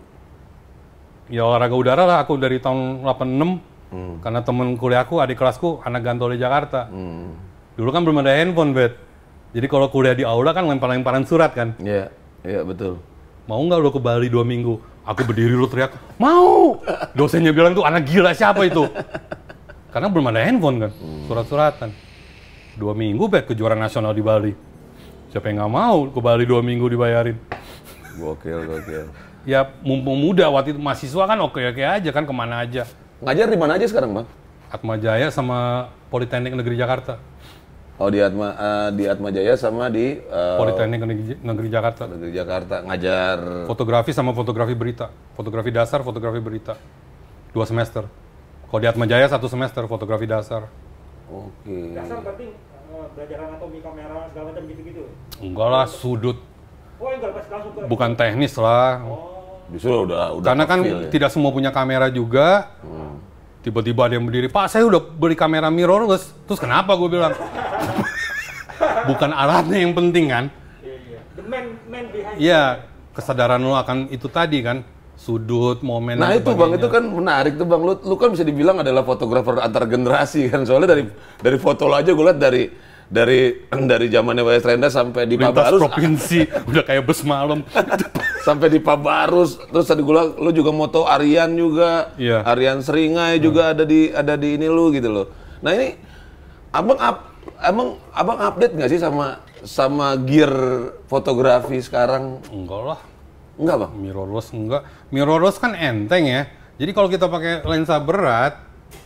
Ya olahraga udara lah aku dari tahun 86 hmm. karena temen kuliahku adik kelasku anak gantole Jakarta. Hmm. Dulu kan belum ada handphone, Bet. Jadi kalau kuliah di aula kan lempar-lemparan surat kan? Iya, yeah. iya yeah, betul. Mau nggak lu ke Bali dua minggu? Aku berdiri lu teriak, mau. Dosennya bilang tuh anak gila siapa itu? Karena belum ada handphone kan, surat-suratan. Dua minggu bet kejuaraan nasional di Bali. Siapa yang nggak mau ke Bali dua minggu dibayarin? Gokil, gokil. ya mumpung muda waktu itu mahasiswa kan oke-oke aja kan kemana aja. Ngajar di mana aja sekarang bang? Atma Jaya sama Politeknik Negeri Jakarta. Oh di Atma uh, di Atma Jaya sama di uh, Politeknik Negeri, Negeri Jakarta. Negeri Jakarta ngajar fotografi sama fotografi berita, fotografi dasar, fotografi berita, dua semester. Kalau di Atma Jaya satu semester fotografi dasar. Oke. Okay. Dasar tapi uh, belajar anatomi kamera segala macam gitu-gitu. Enggak lah sudut. Oh enggak pas langsung ke. Bukan teknis lah. Oh. Justru udah udah. Karena kan ya? tidak semua punya kamera juga. Hmm tiba-tiba ada yang berdiri pak saya udah beli kamera mirrorless terus kenapa gue bilang bukan alatnya yang penting kan iya, iya. man man behind iya, kesadaran lo akan itu tadi kan sudut momen nah itu bang itu kan menarik tuh bang lu lu kan bisa dibilang adalah fotografer antar generasi kan soalnya dari dari foto lo aja gue lihat dari dari dari zamannya Wes Renda sampai di Pak Barus, provinsi udah kayak bus malam sampai di Barus, terus tadi gula, lu juga moto Aryan juga yeah. Aryan Seringai hmm. juga ada di ada di ini lu gitu loh nah ini abang up, emang abang update nggak sih sama sama gear fotografi sekarang enggak lah enggak bang mirrorless enggak mirrorless kan enteng ya jadi kalau kita pakai lensa berat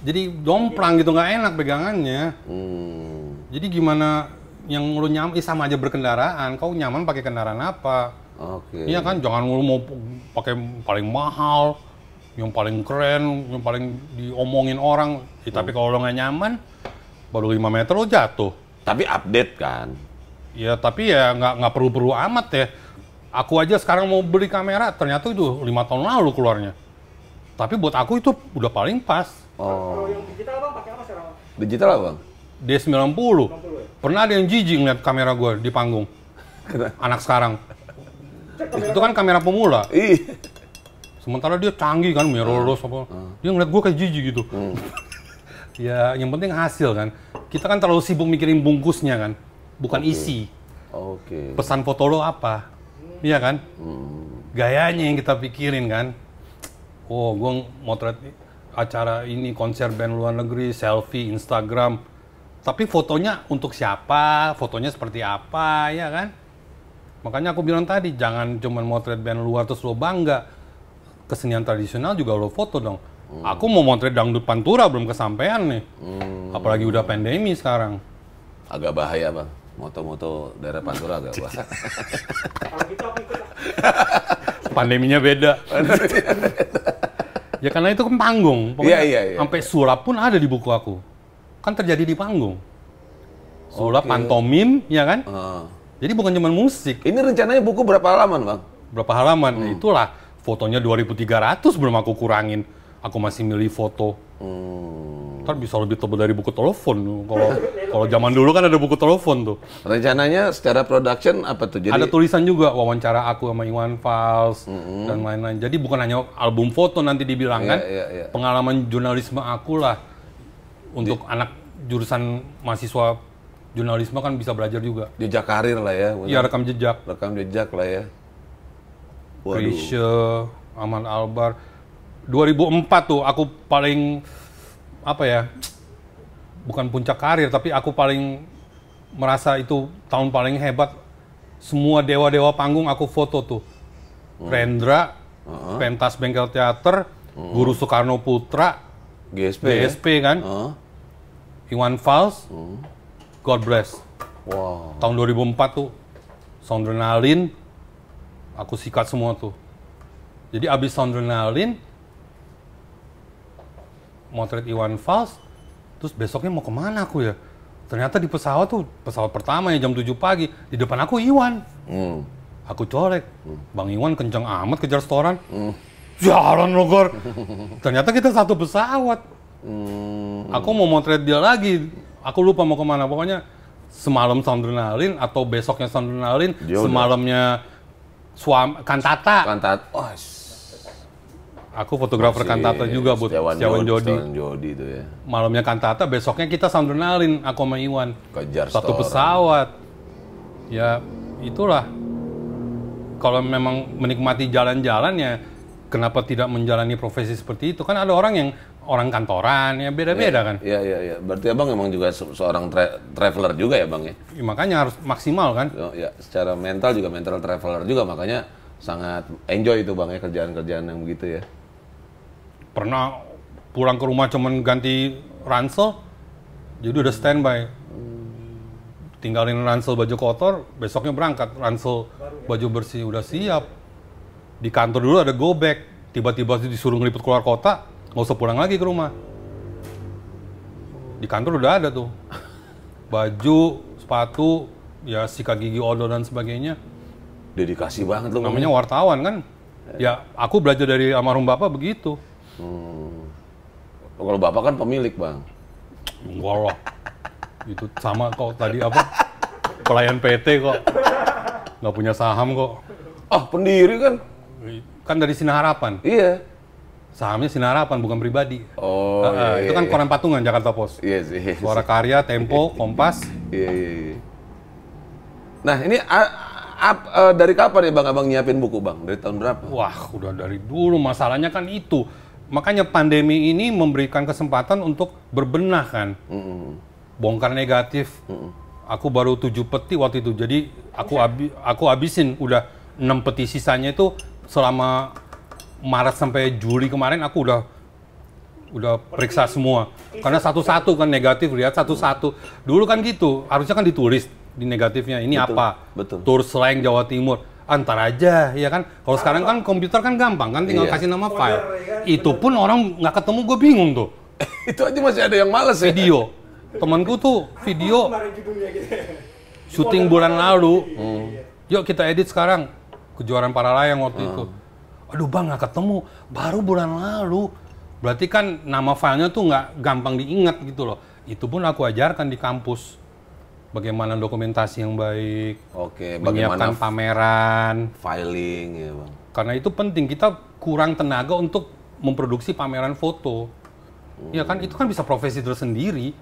jadi domprang gitu nggak enak pegangannya hmm jadi gimana yang lu nyaman, eh, sama aja berkendaraan, kau nyaman pakai kendaraan apa? Oke. Okay. Iya kan, jangan lu mau pakai paling mahal, yang paling keren, yang paling diomongin orang. Eh, hmm. Tapi kalau lo nggak nyaman, baru 5 meter lo jatuh. Tapi update kan? Ya tapi ya nggak nggak perlu-perlu amat ya. Aku aja sekarang mau beli kamera, ternyata itu lima tahun lalu keluarnya. Tapi buat aku itu udah paling pas. Oh. Kalau yang digital bang pakai apa sekarang? Digital bang? D90. 90. Ya? Pernah ada yang jijik ngeliat kamera gue di panggung. Anak sekarang. Itu kan kamera pemula. Iya. Sementara dia canggih kan, mirrorless apa. Ah. Dia ngeliat gue kayak jijik gitu. Hmm. ya, yang penting hasil kan. Kita kan terlalu sibuk mikirin bungkusnya kan, bukan okay. isi. Oke. Okay. Pesan foto lo apa? Hmm. Iya kan? Hmm. Gayanya yang kita pikirin kan. Oh, gue motret acara ini konser band luar negeri, selfie, Instagram, tapi fotonya untuk siapa, fotonya seperti apa, ya kan? Makanya aku bilang tadi, jangan cuma motret band luar terus lo bangga. Kesenian tradisional juga lo foto dong. Hmm. Aku mau motret dangdut pantura belum kesampaian nih. Hmm. Apalagi udah pandemi sekarang. Agak bahaya bang, moto-moto daerah pantura agak bahaya. Gitu Pandeminya beda. ya karena itu kan panggung. Iya, Pokoknya iya, iya, iya. Sampai surap pun ada di buku aku kan terjadi di panggung. Sulap, okay. pantomim, ya kan? Uh. Jadi bukan cuma musik. Ini rencananya buku berapa halaman, Bang? Berapa halaman? Hmm. Itulah fotonya 2300 belum aku kurangin. Aku masih milih foto. Hmm. Ntar bisa lebih tebal dari buku telepon. Kalau zaman dulu kan ada buku telepon tuh. Rencananya secara production apa tuh? Jadi... Ada tulisan juga wawancara aku sama Iwan Fals hmm. dan lain-lain. Jadi bukan hanya album foto nanti dibilang yeah, kan. Yeah, yeah. Pengalaman jurnalisme akulah. lah untuk di, anak jurusan mahasiswa jurnalisme kan bisa belajar juga. Jejak karir lah ya. Iya rekam jejak. Rekam jejak lah ya. Krisha, Aman Albar. 2004 tuh aku paling apa ya? Bukan puncak karir tapi aku paling merasa itu tahun paling hebat. Semua dewa-dewa panggung aku foto tuh. Hmm. Rendra, uh -huh. Pentas Bengkel Teater, uh -huh. Guru hmm. Soekarno Putra, GSP, GSP ya? kan. Uh -huh. Iwan Fals, hmm. God Bless. Wow. Tahun 2004 tuh, Soundrenalin, aku sikat semua tuh. Jadi abis Soundrenalin, motret Iwan Fals, terus besoknya mau kemana aku ya? Ternyata di pesawat tuh, pesawat pertama ya jam 7 pagi, di depan aku Iwan. Hmm. Aku colek, hmm. Bang Iwan kencang amat kejar setoran. Hmm. Jalan loh, Ternyata kita satu pesawat. Hmm. Aku mau motret dia lagi. Aku lupa mau kemana. Pokoknya semalam soundrenalin atau besoknya soundrenalin, semalamnya suam kantata. Kantata. Oh, Aku fotografer Masih, kantata juga buat Jawan Jodi. Jodi itu ya. Malamnya kantata, besoknya kita soundrenalin aku sama Iwan. Kejar Satu store. pesawat. Ya, itulah. Kalau memang menikmati jalan-jalan ya kenapa tidak menjalani profesi seperti itu? Kan ada orang yang orang kantoran ya beda-beda ya, kan. Iya iya iya. Berarti Abang emang juga seorang tra traveler juga ya, Bang ya? ya? Makanya harus maksimal kan? Ya, secara mental juga mental traveler juga makanya sangat enjoy itu Bang ya kerjaan-kerjaan yang begitu ya. Pernah pulang ke rumah cuman ganti ransel jadi udah standby. Tinggalin ransel baju kotor, besoknya berangkat ransel baju bersih udah siap. Di kantor dulu ada go back, tiba-tiba disuruh ngeliput keluar kota, nggak usah pulang lagi ke rumah di kantor udah ada tuh baju sepatu ya sikat gigi odol dan sebagainya dedikasi banget loh namanya wartawan kan ya aku belajar dari almarhum bapak begitu hmm. kalau bapak kan pemilik bang Wah, itu sama kok tadi apa pelayan PT kok nggak punya saham kok ah pendiri kan kan dari sinar Harapan iya sahamnya apa, bukan pribadi. Oh, uh, iya, itu kan iya. koran iya. patungan Jakarta Post, Iya yes, iya, yes, Suara Karya, Tempo, Kompas. Iya, iya, iya. Nah, ini uh, dari kapan ya Bang Abang nyiapin buku, Bang? Dari tahun berapa? Wah, udah dari dulu masalahnya kan itu. Makanya pandemi ini memberikan kesempatan untuk berbenah kan. Mm -hmm. Bongkar negatif. Mm -hmm. Aku baru tujuh peti waktu itu. Jadi aku iya. abi, aku abisin udah enam peti sisanya itu selama Maret sampai Juli kemarin aku udah udah periksa semua. Karena satu-satu kan negatif lihat satu-satu. Dulu kan gitu, harusnya kan ditulis di negatifnya ini betul, apa? Betul. Tur slang Jawa Timur antar aja ya kan kalau sekarang kan komputer kan gampang kan tinggal iya. kasih nama file ya, kan? itu pun orang nggak ketemu gue bingung tuh itu aja masih ada yang males ya video temanku tuh video gitu. syuting bulan lalu hmm. yuk kita edit sekarang kejuaraan para layang waktu hmm. itu aduh bang nggak ketemu, baru bulan lalu. Berarti kan nama filenya tuh nggak gampang diingat gitu loh. Itu pun aku ajarkan di kampus. Bagaimana dokumentasi yang baik, Oke, menyiapkan pameran, filing, ya bang. Karena itu penting kita kurang tenaga untuk memproduksi pameran foto. Hmm. Ya kan itu kan bisa profesi tersendiri.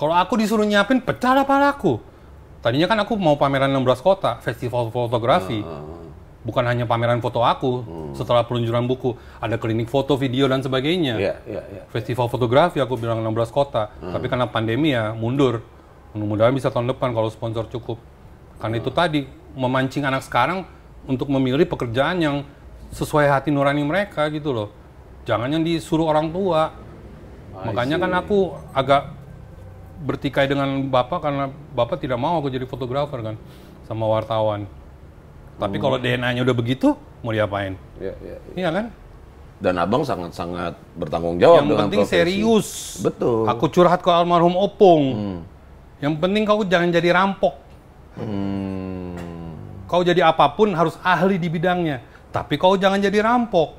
Kalau aku disuruh nyiapin pecah lah aku Tadinya kan aku mau pameran 16 kota, festival fotografi. hmm bukan hanya pameran foto aku hmm. setelah peluncuran buku ada klinik foto video dan sebagainya yeah, yeah, yeah. festival fotografi aku bilang 16 kota hmm. tapi karena pandemi ya mundur mudah-mudahan bisa tahun depan kalau sponsor cukup karena hmm. itu tadi memancing anak sekarang untuk memilih pekerjaan yang sesuai hati nurani mereka gitu loh jangan yang disuruh orang tua I makanya kan see. kan aku agak bertikai dengan bapak karena bapak tidak mau aku jadi fotografer kan sama wartawan tapi hmm. kalau iya. DNA-nya udah begitu, mau diapain? Iya, iya. Ya. kan? Dan abang sangat-sangat bertanggung jawab. Yang penting profesi. serius. Betul. Aku curhat ke almarhum Opung. Hmm. Yang penting kau jangan jadi rampok. Hmm. Kau jadi apapun harus ahli di bidangnya. Tapi kau jangan jadi rampok.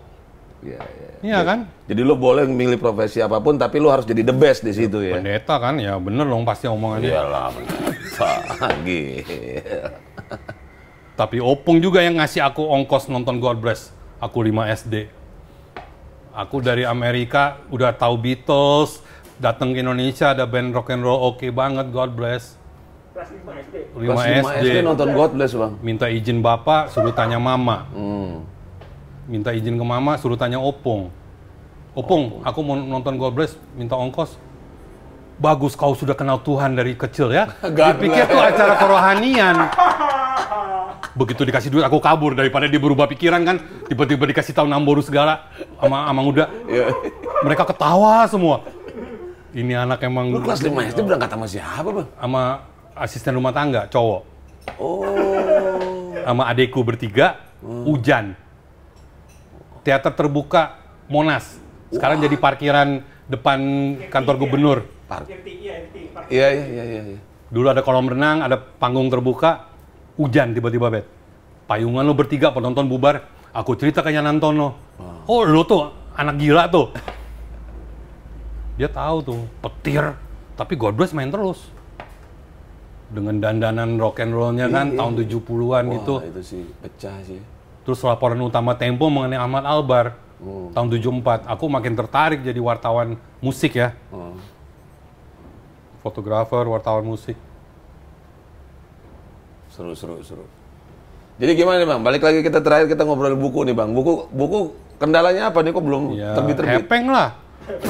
Iya, iya. Iya kan? Jadi lu boleh milih profesi apapun, tapi lu harus jadi the best di situ ya. Pendeta kan, ya bener dong pasti omongannya. lah, pendeta. Gila. Tapi Opung juga yang ngasih aku ongkos nonton God Bless. Aku 5 SD. Aku dari Amerika udah tahu Beatles, datang ke Indonesia ada band rock and roll oke okay banget God Bless. Kelas 5 SD. 5 SD. SD nonton God Bless, Bang. Minta izin bapak, suruh tanya mama. Hmm. Minta izin ke mama, suruh tanya Opung. Opung, aku mau nonton God Bless, minta ongkos. Bagus kau sudah kenal Tuhan dari kecil ya. Gak Dipikir tuh acara kerohanian. begitu dikasih duit aku kabur daripada dia berubah pikiran kan tiba-tiba dikasih tahu namboru segala sama sama muda iya. mereka ketawa semua ini anak emang lu kelas lima SD berangkat sama siapa bang sama asisten rumah tangga cowok oh sama adekku bertiga hmm. hujan teater terbuka Monas sekarang Wah. jadi parkiran depan kantor gubernur park iya iya iya iya dulu ada kolam renang ada panggung terbuka hujan tiba-tiba bet payungan lo bertiga penonton bubar aku cerita ke nonton lo ah. oh lo tuh anak gila tuh dia tahu tuh petir tapi God bless main terus dengan dandanan rock and rollnya kan iya, iya. tahun iya. 70-an gitu itu sih pecah sih terus laporan utama Tempo mengenai Ahmad Albar hmm. tahun 74 aku makin tertarik jadi wartawan musik ya hmm. fotografer wartawan musik Seru, seru, seru. Jadi gimana nih bang? Balik lagi kita terakhir kita ngobrol buku nih bang. Buku, buku kendalanya apa nih? Kok belum ya, terbit-terbit? Hepeng lah.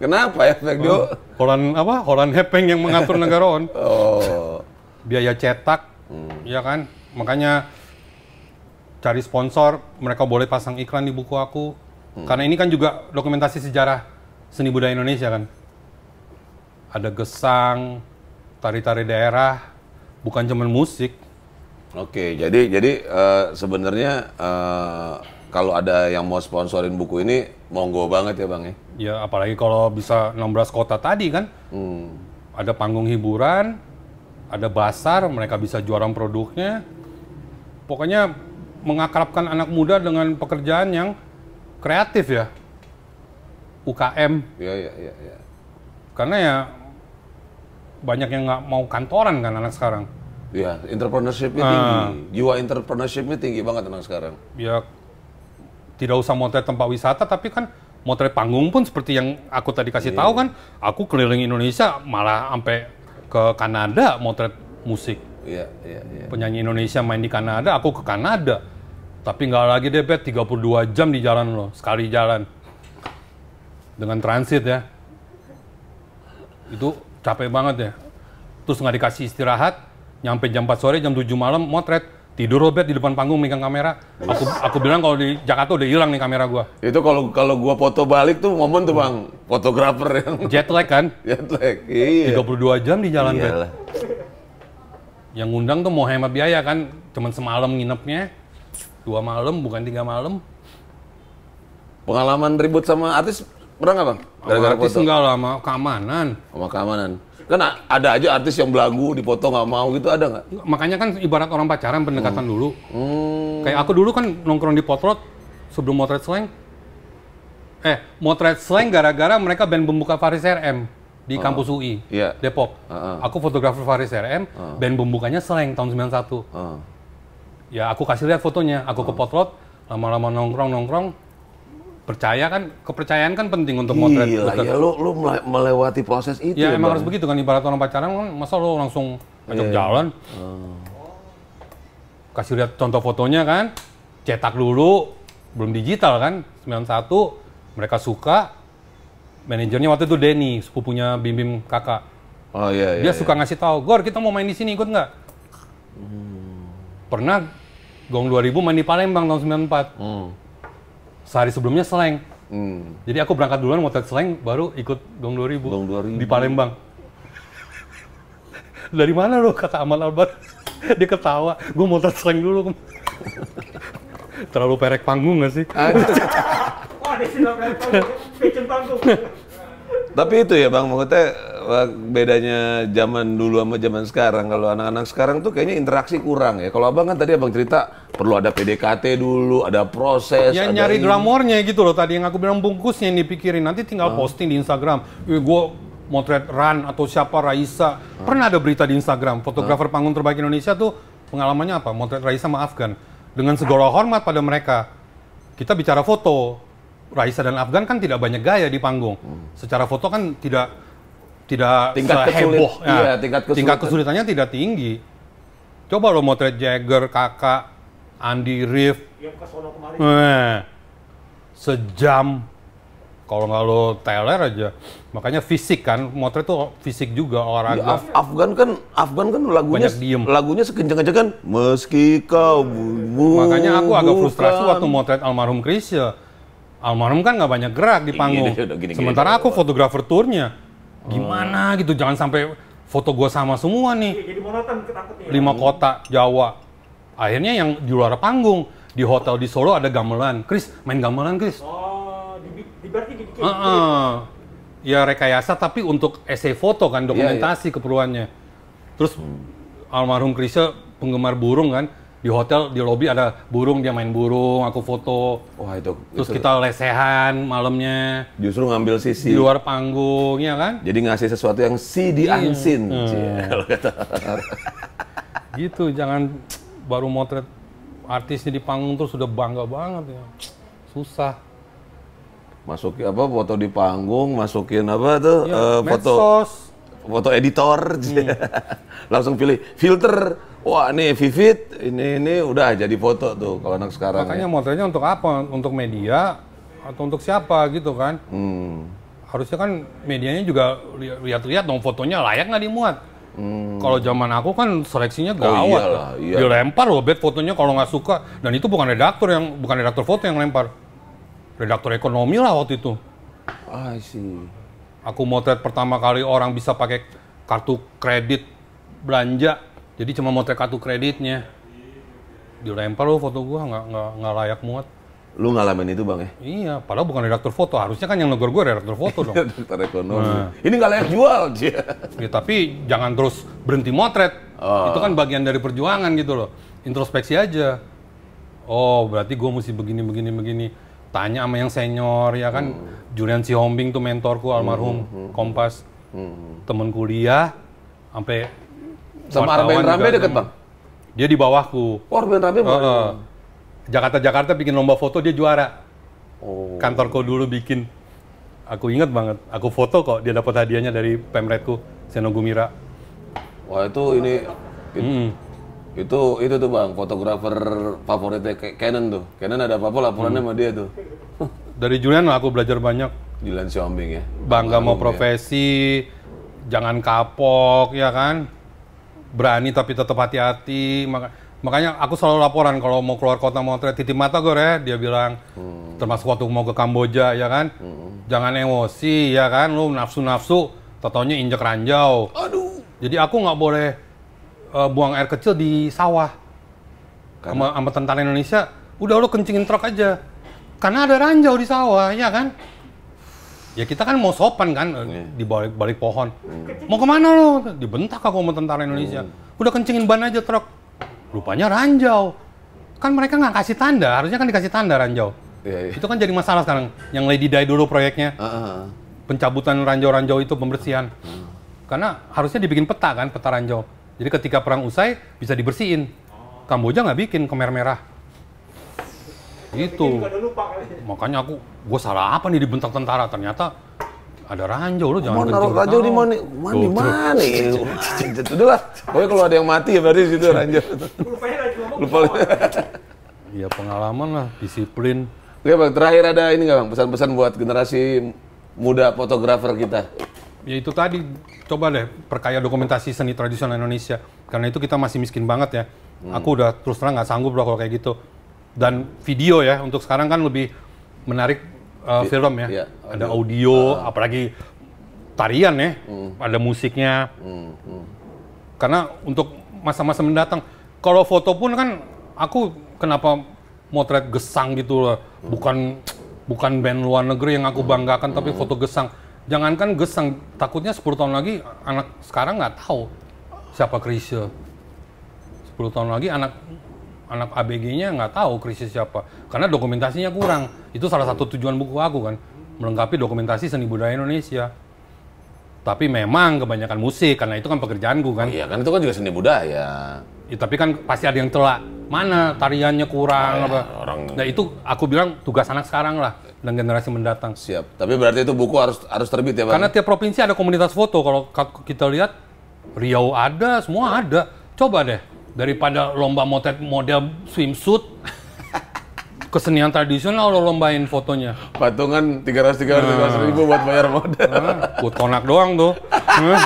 Kenapa ya, Pak Dio? Oh, koran apa? koran Hepeng yang mengatur negarawan. oh. Biaya cetak, hmm. ya kan? Makanya cari sponsor, mereka boleh pasang iklan di buku aku. Hmm. Karena ini kan juga dokumentasi sejarah seni budaya Indonesia kan. Ada gesang, tari-tari daerah, bukan cuman musik. Oke, jadi jadi uh, sebenarnya uh, kalau ada yang mau sponsorin buku ini monggo banget ya bang ya. Ya apalagi kalau bisa 16 kota tadi kan, hmm. ada panggung hiburan, ada basar, mereka bisa jualan produknya. Pokoknya mengakrabkan anak muda dengan pekerjaan yang kreatif ya. UKM. Iya, iya, iya. Ya. Karena ya banyak yang nggak mau kantoran kan anak sekarang. Ya, entrepreneurshipnya nah. tinggi. Jiwa entrepreneurshipnya tinggi banget anak sekarang. Ya, tidak usah motret tempat wisata, tapi kan motret panggung pun seperti yang aku tadi kasih yeah. tahu kan, aku keliling Indonesia malah sampai ke Kanada motret musik. Iya, yeah, iya, yeah, iya. Yeah. Penyanyi Indonesia main di Kanada, aku ke Kanada. Tapi nggak lagi deh, Bet, 32 jam di jalan loh, sekali jalan. Dengan transit ya. Itu capek banget ya. Terus nggak dikasih istirahat, nyampe jam 4 sore, jam 7 malam motret. Tidur Robert di depan panggung megang kamera. Aku aku bilang kalau di Jakarta udah hilang nih kamera gua. Itu kalau kalau gua foto balik tuh momen tuh Bang, fotografer yang jet lag kan? Jet lag. Iya. 32 jam di jalan, Iyalah. Yang ngundang tuh mau hemat biaya kan, cuman semalam nginepnya. Dua malam bukan tiga malam. Pengalaman ribut sama artis pernah nggak bang? Gara-gara artis enggak lah, sama keamanan. Sama keamanan. Kan ada aja artis yang belagu dipotong gak mau gitu ada nggak? Makanya kan ibarat orang pacaran pendekatan hmm. dulu. Hmm. Kayak aku dulu kan nongkrong di potrot sebelum motret slang. Eh, motret slang gara-gara mereka band pembuka Faris RM di uh, kampus UI yeah. Depok. Uh, ah, -huh. Ah. Aku fotografer Faris RM, uh. band pembukanya slang tahun 91. Uh. Ya aku kasih lihat fotonya, aku uh. ke potrot, lama-lama nongkrong-nongkrong, percaya kan kepercayaan kan penting untuk motret iya, iya lu lu melewati proses itu ya, ya emang bang. harus begitu kan ibarat orang pacaran kan masa lu langsung ajak yeah. jalan hmm. kasih lihat contoh fotonya kan cetak dulu belum digital kan 91 mereka suka manajernya waktu itu Denny sepupunya Bim Bim kakak oh iya, iya dia iya. suka ngasih tahu Gor kita mau main di sini ikut nggak hmm. pernah Gong 2000 main di Palembang tahun 94 hmm sehari sebelumnya seleng. Hmm. Jadi aku berangkat duluan motret seleng baru ikut Gong 2000, Gong 2000. di Palembang. Dari mana lo kata Amal Albar? Dia ketawa, gue motret seleng dulu. Terlalu perek panggung gak sih? Tapi itu ya Bang, maksudnya bedanya zaman dulu sama zaman sekarang. Kalau anak-anak sekarang tuh kayaknya interaksi kurang ya. Kalau Abang kan tadi Abang cerita perlu ada PDKT dulu, ada proses. Ya ada nyari ini. glamornya gitu loh tadi yang aku bilang bungkusnya yang dipikirin. Nanti tinggal hmm. posting di Instagram. Gue motret Ran atau siapa Raisa. Hmm. Pernah ada berita di Instagram, fotografer hmm. panggung terbaik Indonesia tuh pengalamannya apa? Motret Raisa sama Afgan. Dengan segala hormat pada mereka. Kita bicara foto. Raisa dan Afgan kan tidak banyak gaya di panggung. Hmm. Secara foto kan tidak tidak tingkat seheboh. Kesulit, ya. iya, tingkat, kesulitan. tingkat kesulitannya tidak tinggi. Coba lo motret Jagger, kakak, Andi Rif. Yang Eh, sejam. Kalau nggak lo teler aja. Makanya fisik kan, motret tuh fisik juga orang Ya, Af Afgan kan, Afgan kan lagunya diem. lagunya sekenceng aja kan. Meski kau Makanya aku agak frustrasi waktu motret almarhum Krisya. Almarhum kan nggak banyak gerak di iya, panggung. Gini, iya, iya, gini, gini, Sementara aku fotografer turnya. Oh. Gimana hmm. gitu, jangan sampai foto gua sama semua nih. Jadi monoton ketakutnya. Lima kota Jawa, Akhirnya yang di luar panggung di hotel di Solo ada gamelan. Chris main gamelan, Chris. Oh, di, di berarti di. Uh -uh. Ya rekayasa tapi untuk esai foto kan iya, dokumentasi yeah, yeah. keperluannya. Terus hmm. almarhum Krisya penggemar burung kan di hotel di lobi ada burung dia main burung aku foto wah itu terus kita lesehan malamnya justru ngambil sisi di luar panggungnya kan jadi ngasih sesuatu yang si di ansin. hmm. hmm. gitu jangan baru motret artisnya di panggung tuh sudah bangga banget ya. Susah. Masukin apa foto di panggung, masukin apa tuh ya, uh, foto medsos. foto editor. Hmm. Langsung pilih filter. Wah, nih vivid, ini ini udah jadi foto tuh kalau anak sekarang. Makanya ya. motretnya untuk apa? Untuk media atau untuk siapa gitu kan? Hmm. Harusnya kan medianya juga lihat-lihat dong fotonya layak nggak dimuat Hmm. Kalau zaman aku kan seleksinya oh, gawat. Oh, iya. Dilempar loh bed fotonya kalau nggak suka. Dan itu bukan redaktur yang bukan redaktur foto yang lempar. Redaktur ekonomi lah waktu itu. Ah sih. Aku motret pertama kali orang bisa pakai kartu kredit belanja. Jadi cuma motret kartu kreditnya. Dilempar loh foto gua nggak nggak layak muat. Lu ngalamin itu bang ya? Iya, padahal bukan redaktur foto. Harusnya kan yang negor gue redaktur foto dong. redaktur ekonomi. Nah. Ini nggak layak jual dia. ya tapi jangan terus berhenti motret. Oh. Itu kan bagian dari perjuangan gitu loh. Introspeksi aja. Oh berarti gue mesti begini begini begini. Tanya sama yang senior ya kan. Hmm. Julian Hombing tuh mentorku almarhum hmm, hmm, hmm, Kompas. Hmm. Temen kuliah sampai sama Arben Rambe deket bang? Dia di bawahku. Oh Arben Rambe uh, Jakarta-Jakarta bikin lomba foto dia juara. Oh. Kantorku dulu bikin. Aku ingat banget. Aku foto kok dia dapat hadiahnya dari pemretku Senogumira. Wah itu ini it, mm. itu itu tuh bang fotografer favoritnya Canon tuh. Canon ada apa-apa laporannya mm. sama dia tuh. dari Julian aku belajar banyak. Julian Siombing ya. Bangga mau ya. profesi, ya. jangan kapok ya kan. Berani tapi tetap hati-hati. Makanya aku selalu laporan kalau mau keluar kota mau tret titik mata gue ya, dia bilang hmm. termasuk waktu mau ke Kamboja ya kan, hmm. jangan emosi ya kan, lu nafsu nafsu, totonya injek ranjau. Aduh. Jadi aku nggak boleh uh, buang air kecil di sawah. Karena... Sama, sama tentara Indonesia, udah lu kencingin truk aja, karena ada ranjau di sawah ya kan. Ya kita kan mau sopan kan hmm. di balik balik pohon. Hmm. Mau kemana lo? Dibentak aku sama tentara Indonesia. Hmm. Udah kencingin ban aja truk Rupanya ranjau. Kan mereka nggak kasih tanda, harusnya kan dikasih tanda ranjau. Yeah, yeah. Itu kan jadi masalah sekarang. Yang Lady Di dulu proyeknya. Uh -huh. Pencabutan ranjau-ranjau itu pembersihan. Uh Karena harusnya dibikin peta kan, peta ranjau. Jadi ketika perang usai bisa dibersihin. Kamboja nggak bikin kemer merah. Itu. Makanya aku, gue salah apa nih dibentak tentara? Ternyata ada ranjau lu jangan naruh ranjau di mana? Mana di mana? lah. Pokoknya kalau ada yang mati ya berarti situ ranjau. Lupa lagi ngomong. Lupa. Ya pengalaman lah, disiplin. Oke bang, terakhir ada ini nggak bang pesan-pesan buat generasi muda fotografer kita? Ya itu tadi coba deh perkaya dokumentasi seni tradisional Indonesia karena itu kita masih miskin banget ya. Hmm. Aku udah terus terang nggak sanggup loh kalau kayak gitu. Dan video ya untuk sekarang kan lebih menarik uh, film ya. ya ada, audio, uh, apalagi tarian ya, hmm. ada musiknya. Hmm, hmm. Karena untuk masa-masa mendatang, kalau foto pun kan aku kenapa motret gesang gitu loh, hmm. bukan bukan band luar negeri yang aku hmm. banggakan, hmm. tapi foto gesang. Jangankan gesang, takutnya 10 tahun lagi anak sekarang nggak tahu siapa Krisya. 10 tahun lagi anak anak ABG-nya nggak tahu krisis siapa karena dokumentasinya kurang itu salah satu tujuan buku aku kan melengkapi dokumentasi seni budaya Indonesia tapi memang kebanyakan musik karena itu kan pekerjaanku kan oh, iya kan itu kan juga seni budaya ya, tapi kan pasti ada yang telat, mana tariannya kurang nah, apa orang... nah itu aku bilang tugas anak sekarang lah dan generasi mendatang siap tapi berarti itu buku harus harus terbit ya Bang? karena tiap provinsi ada komunitas foto kalau kita lihat Riau ada semua ada coba deh daripada lomba motet model swimsuit kesenian tradisional lo lombain fotonya patungan tiga ratus tiga ratus ribu nah. buat bayar modal nah, konak doang tuh nah.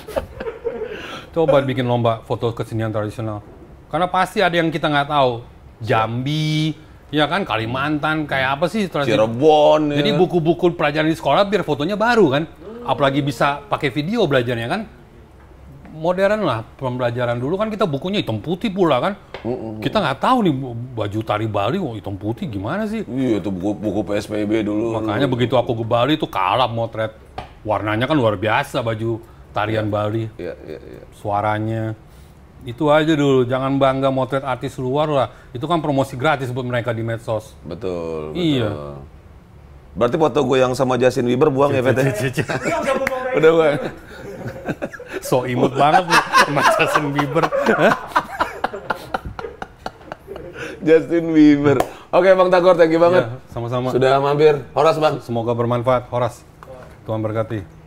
coba bikin lomba foto kesenian tradisional karena pasti ada yang kita nggak tahu Jambi ya kan Kalimantan kayak apa sih tradisi Cirebon jadi ya. buku-buku pelajaran di sekolah biar fotonya baru kan apalagi bisa pakai video belajarnya kan modern lah pembelajaran dulu kan kita bukunya hitam putih pula kan uh, uh. kita nggak tahu nih baju tari Bali oh, hitam putih gimana sih iya itu buku buku PSPB dulu makanya dulu. begitu aku ke Bali tuh kalah motret warnanya kan luar biasa baju tarian yeah. Bali yeah, yeah, yeah. suaranya itu aja dulu jangan bangga motret artis luar lah itu kan promosi gratis buat mereka di medsos betul, betul. iya berarti foto gue yang sama Jasin Bieber buang ya udah buang so imut banget lu sama Justin Bieber. Justin Bieber. Oke okay, Bang Tagor, thank you banget. sama ya, sama-sama. Sudah mampir. Horas Bang. Semoga bermanfaat. Horas. Tuhan berkati.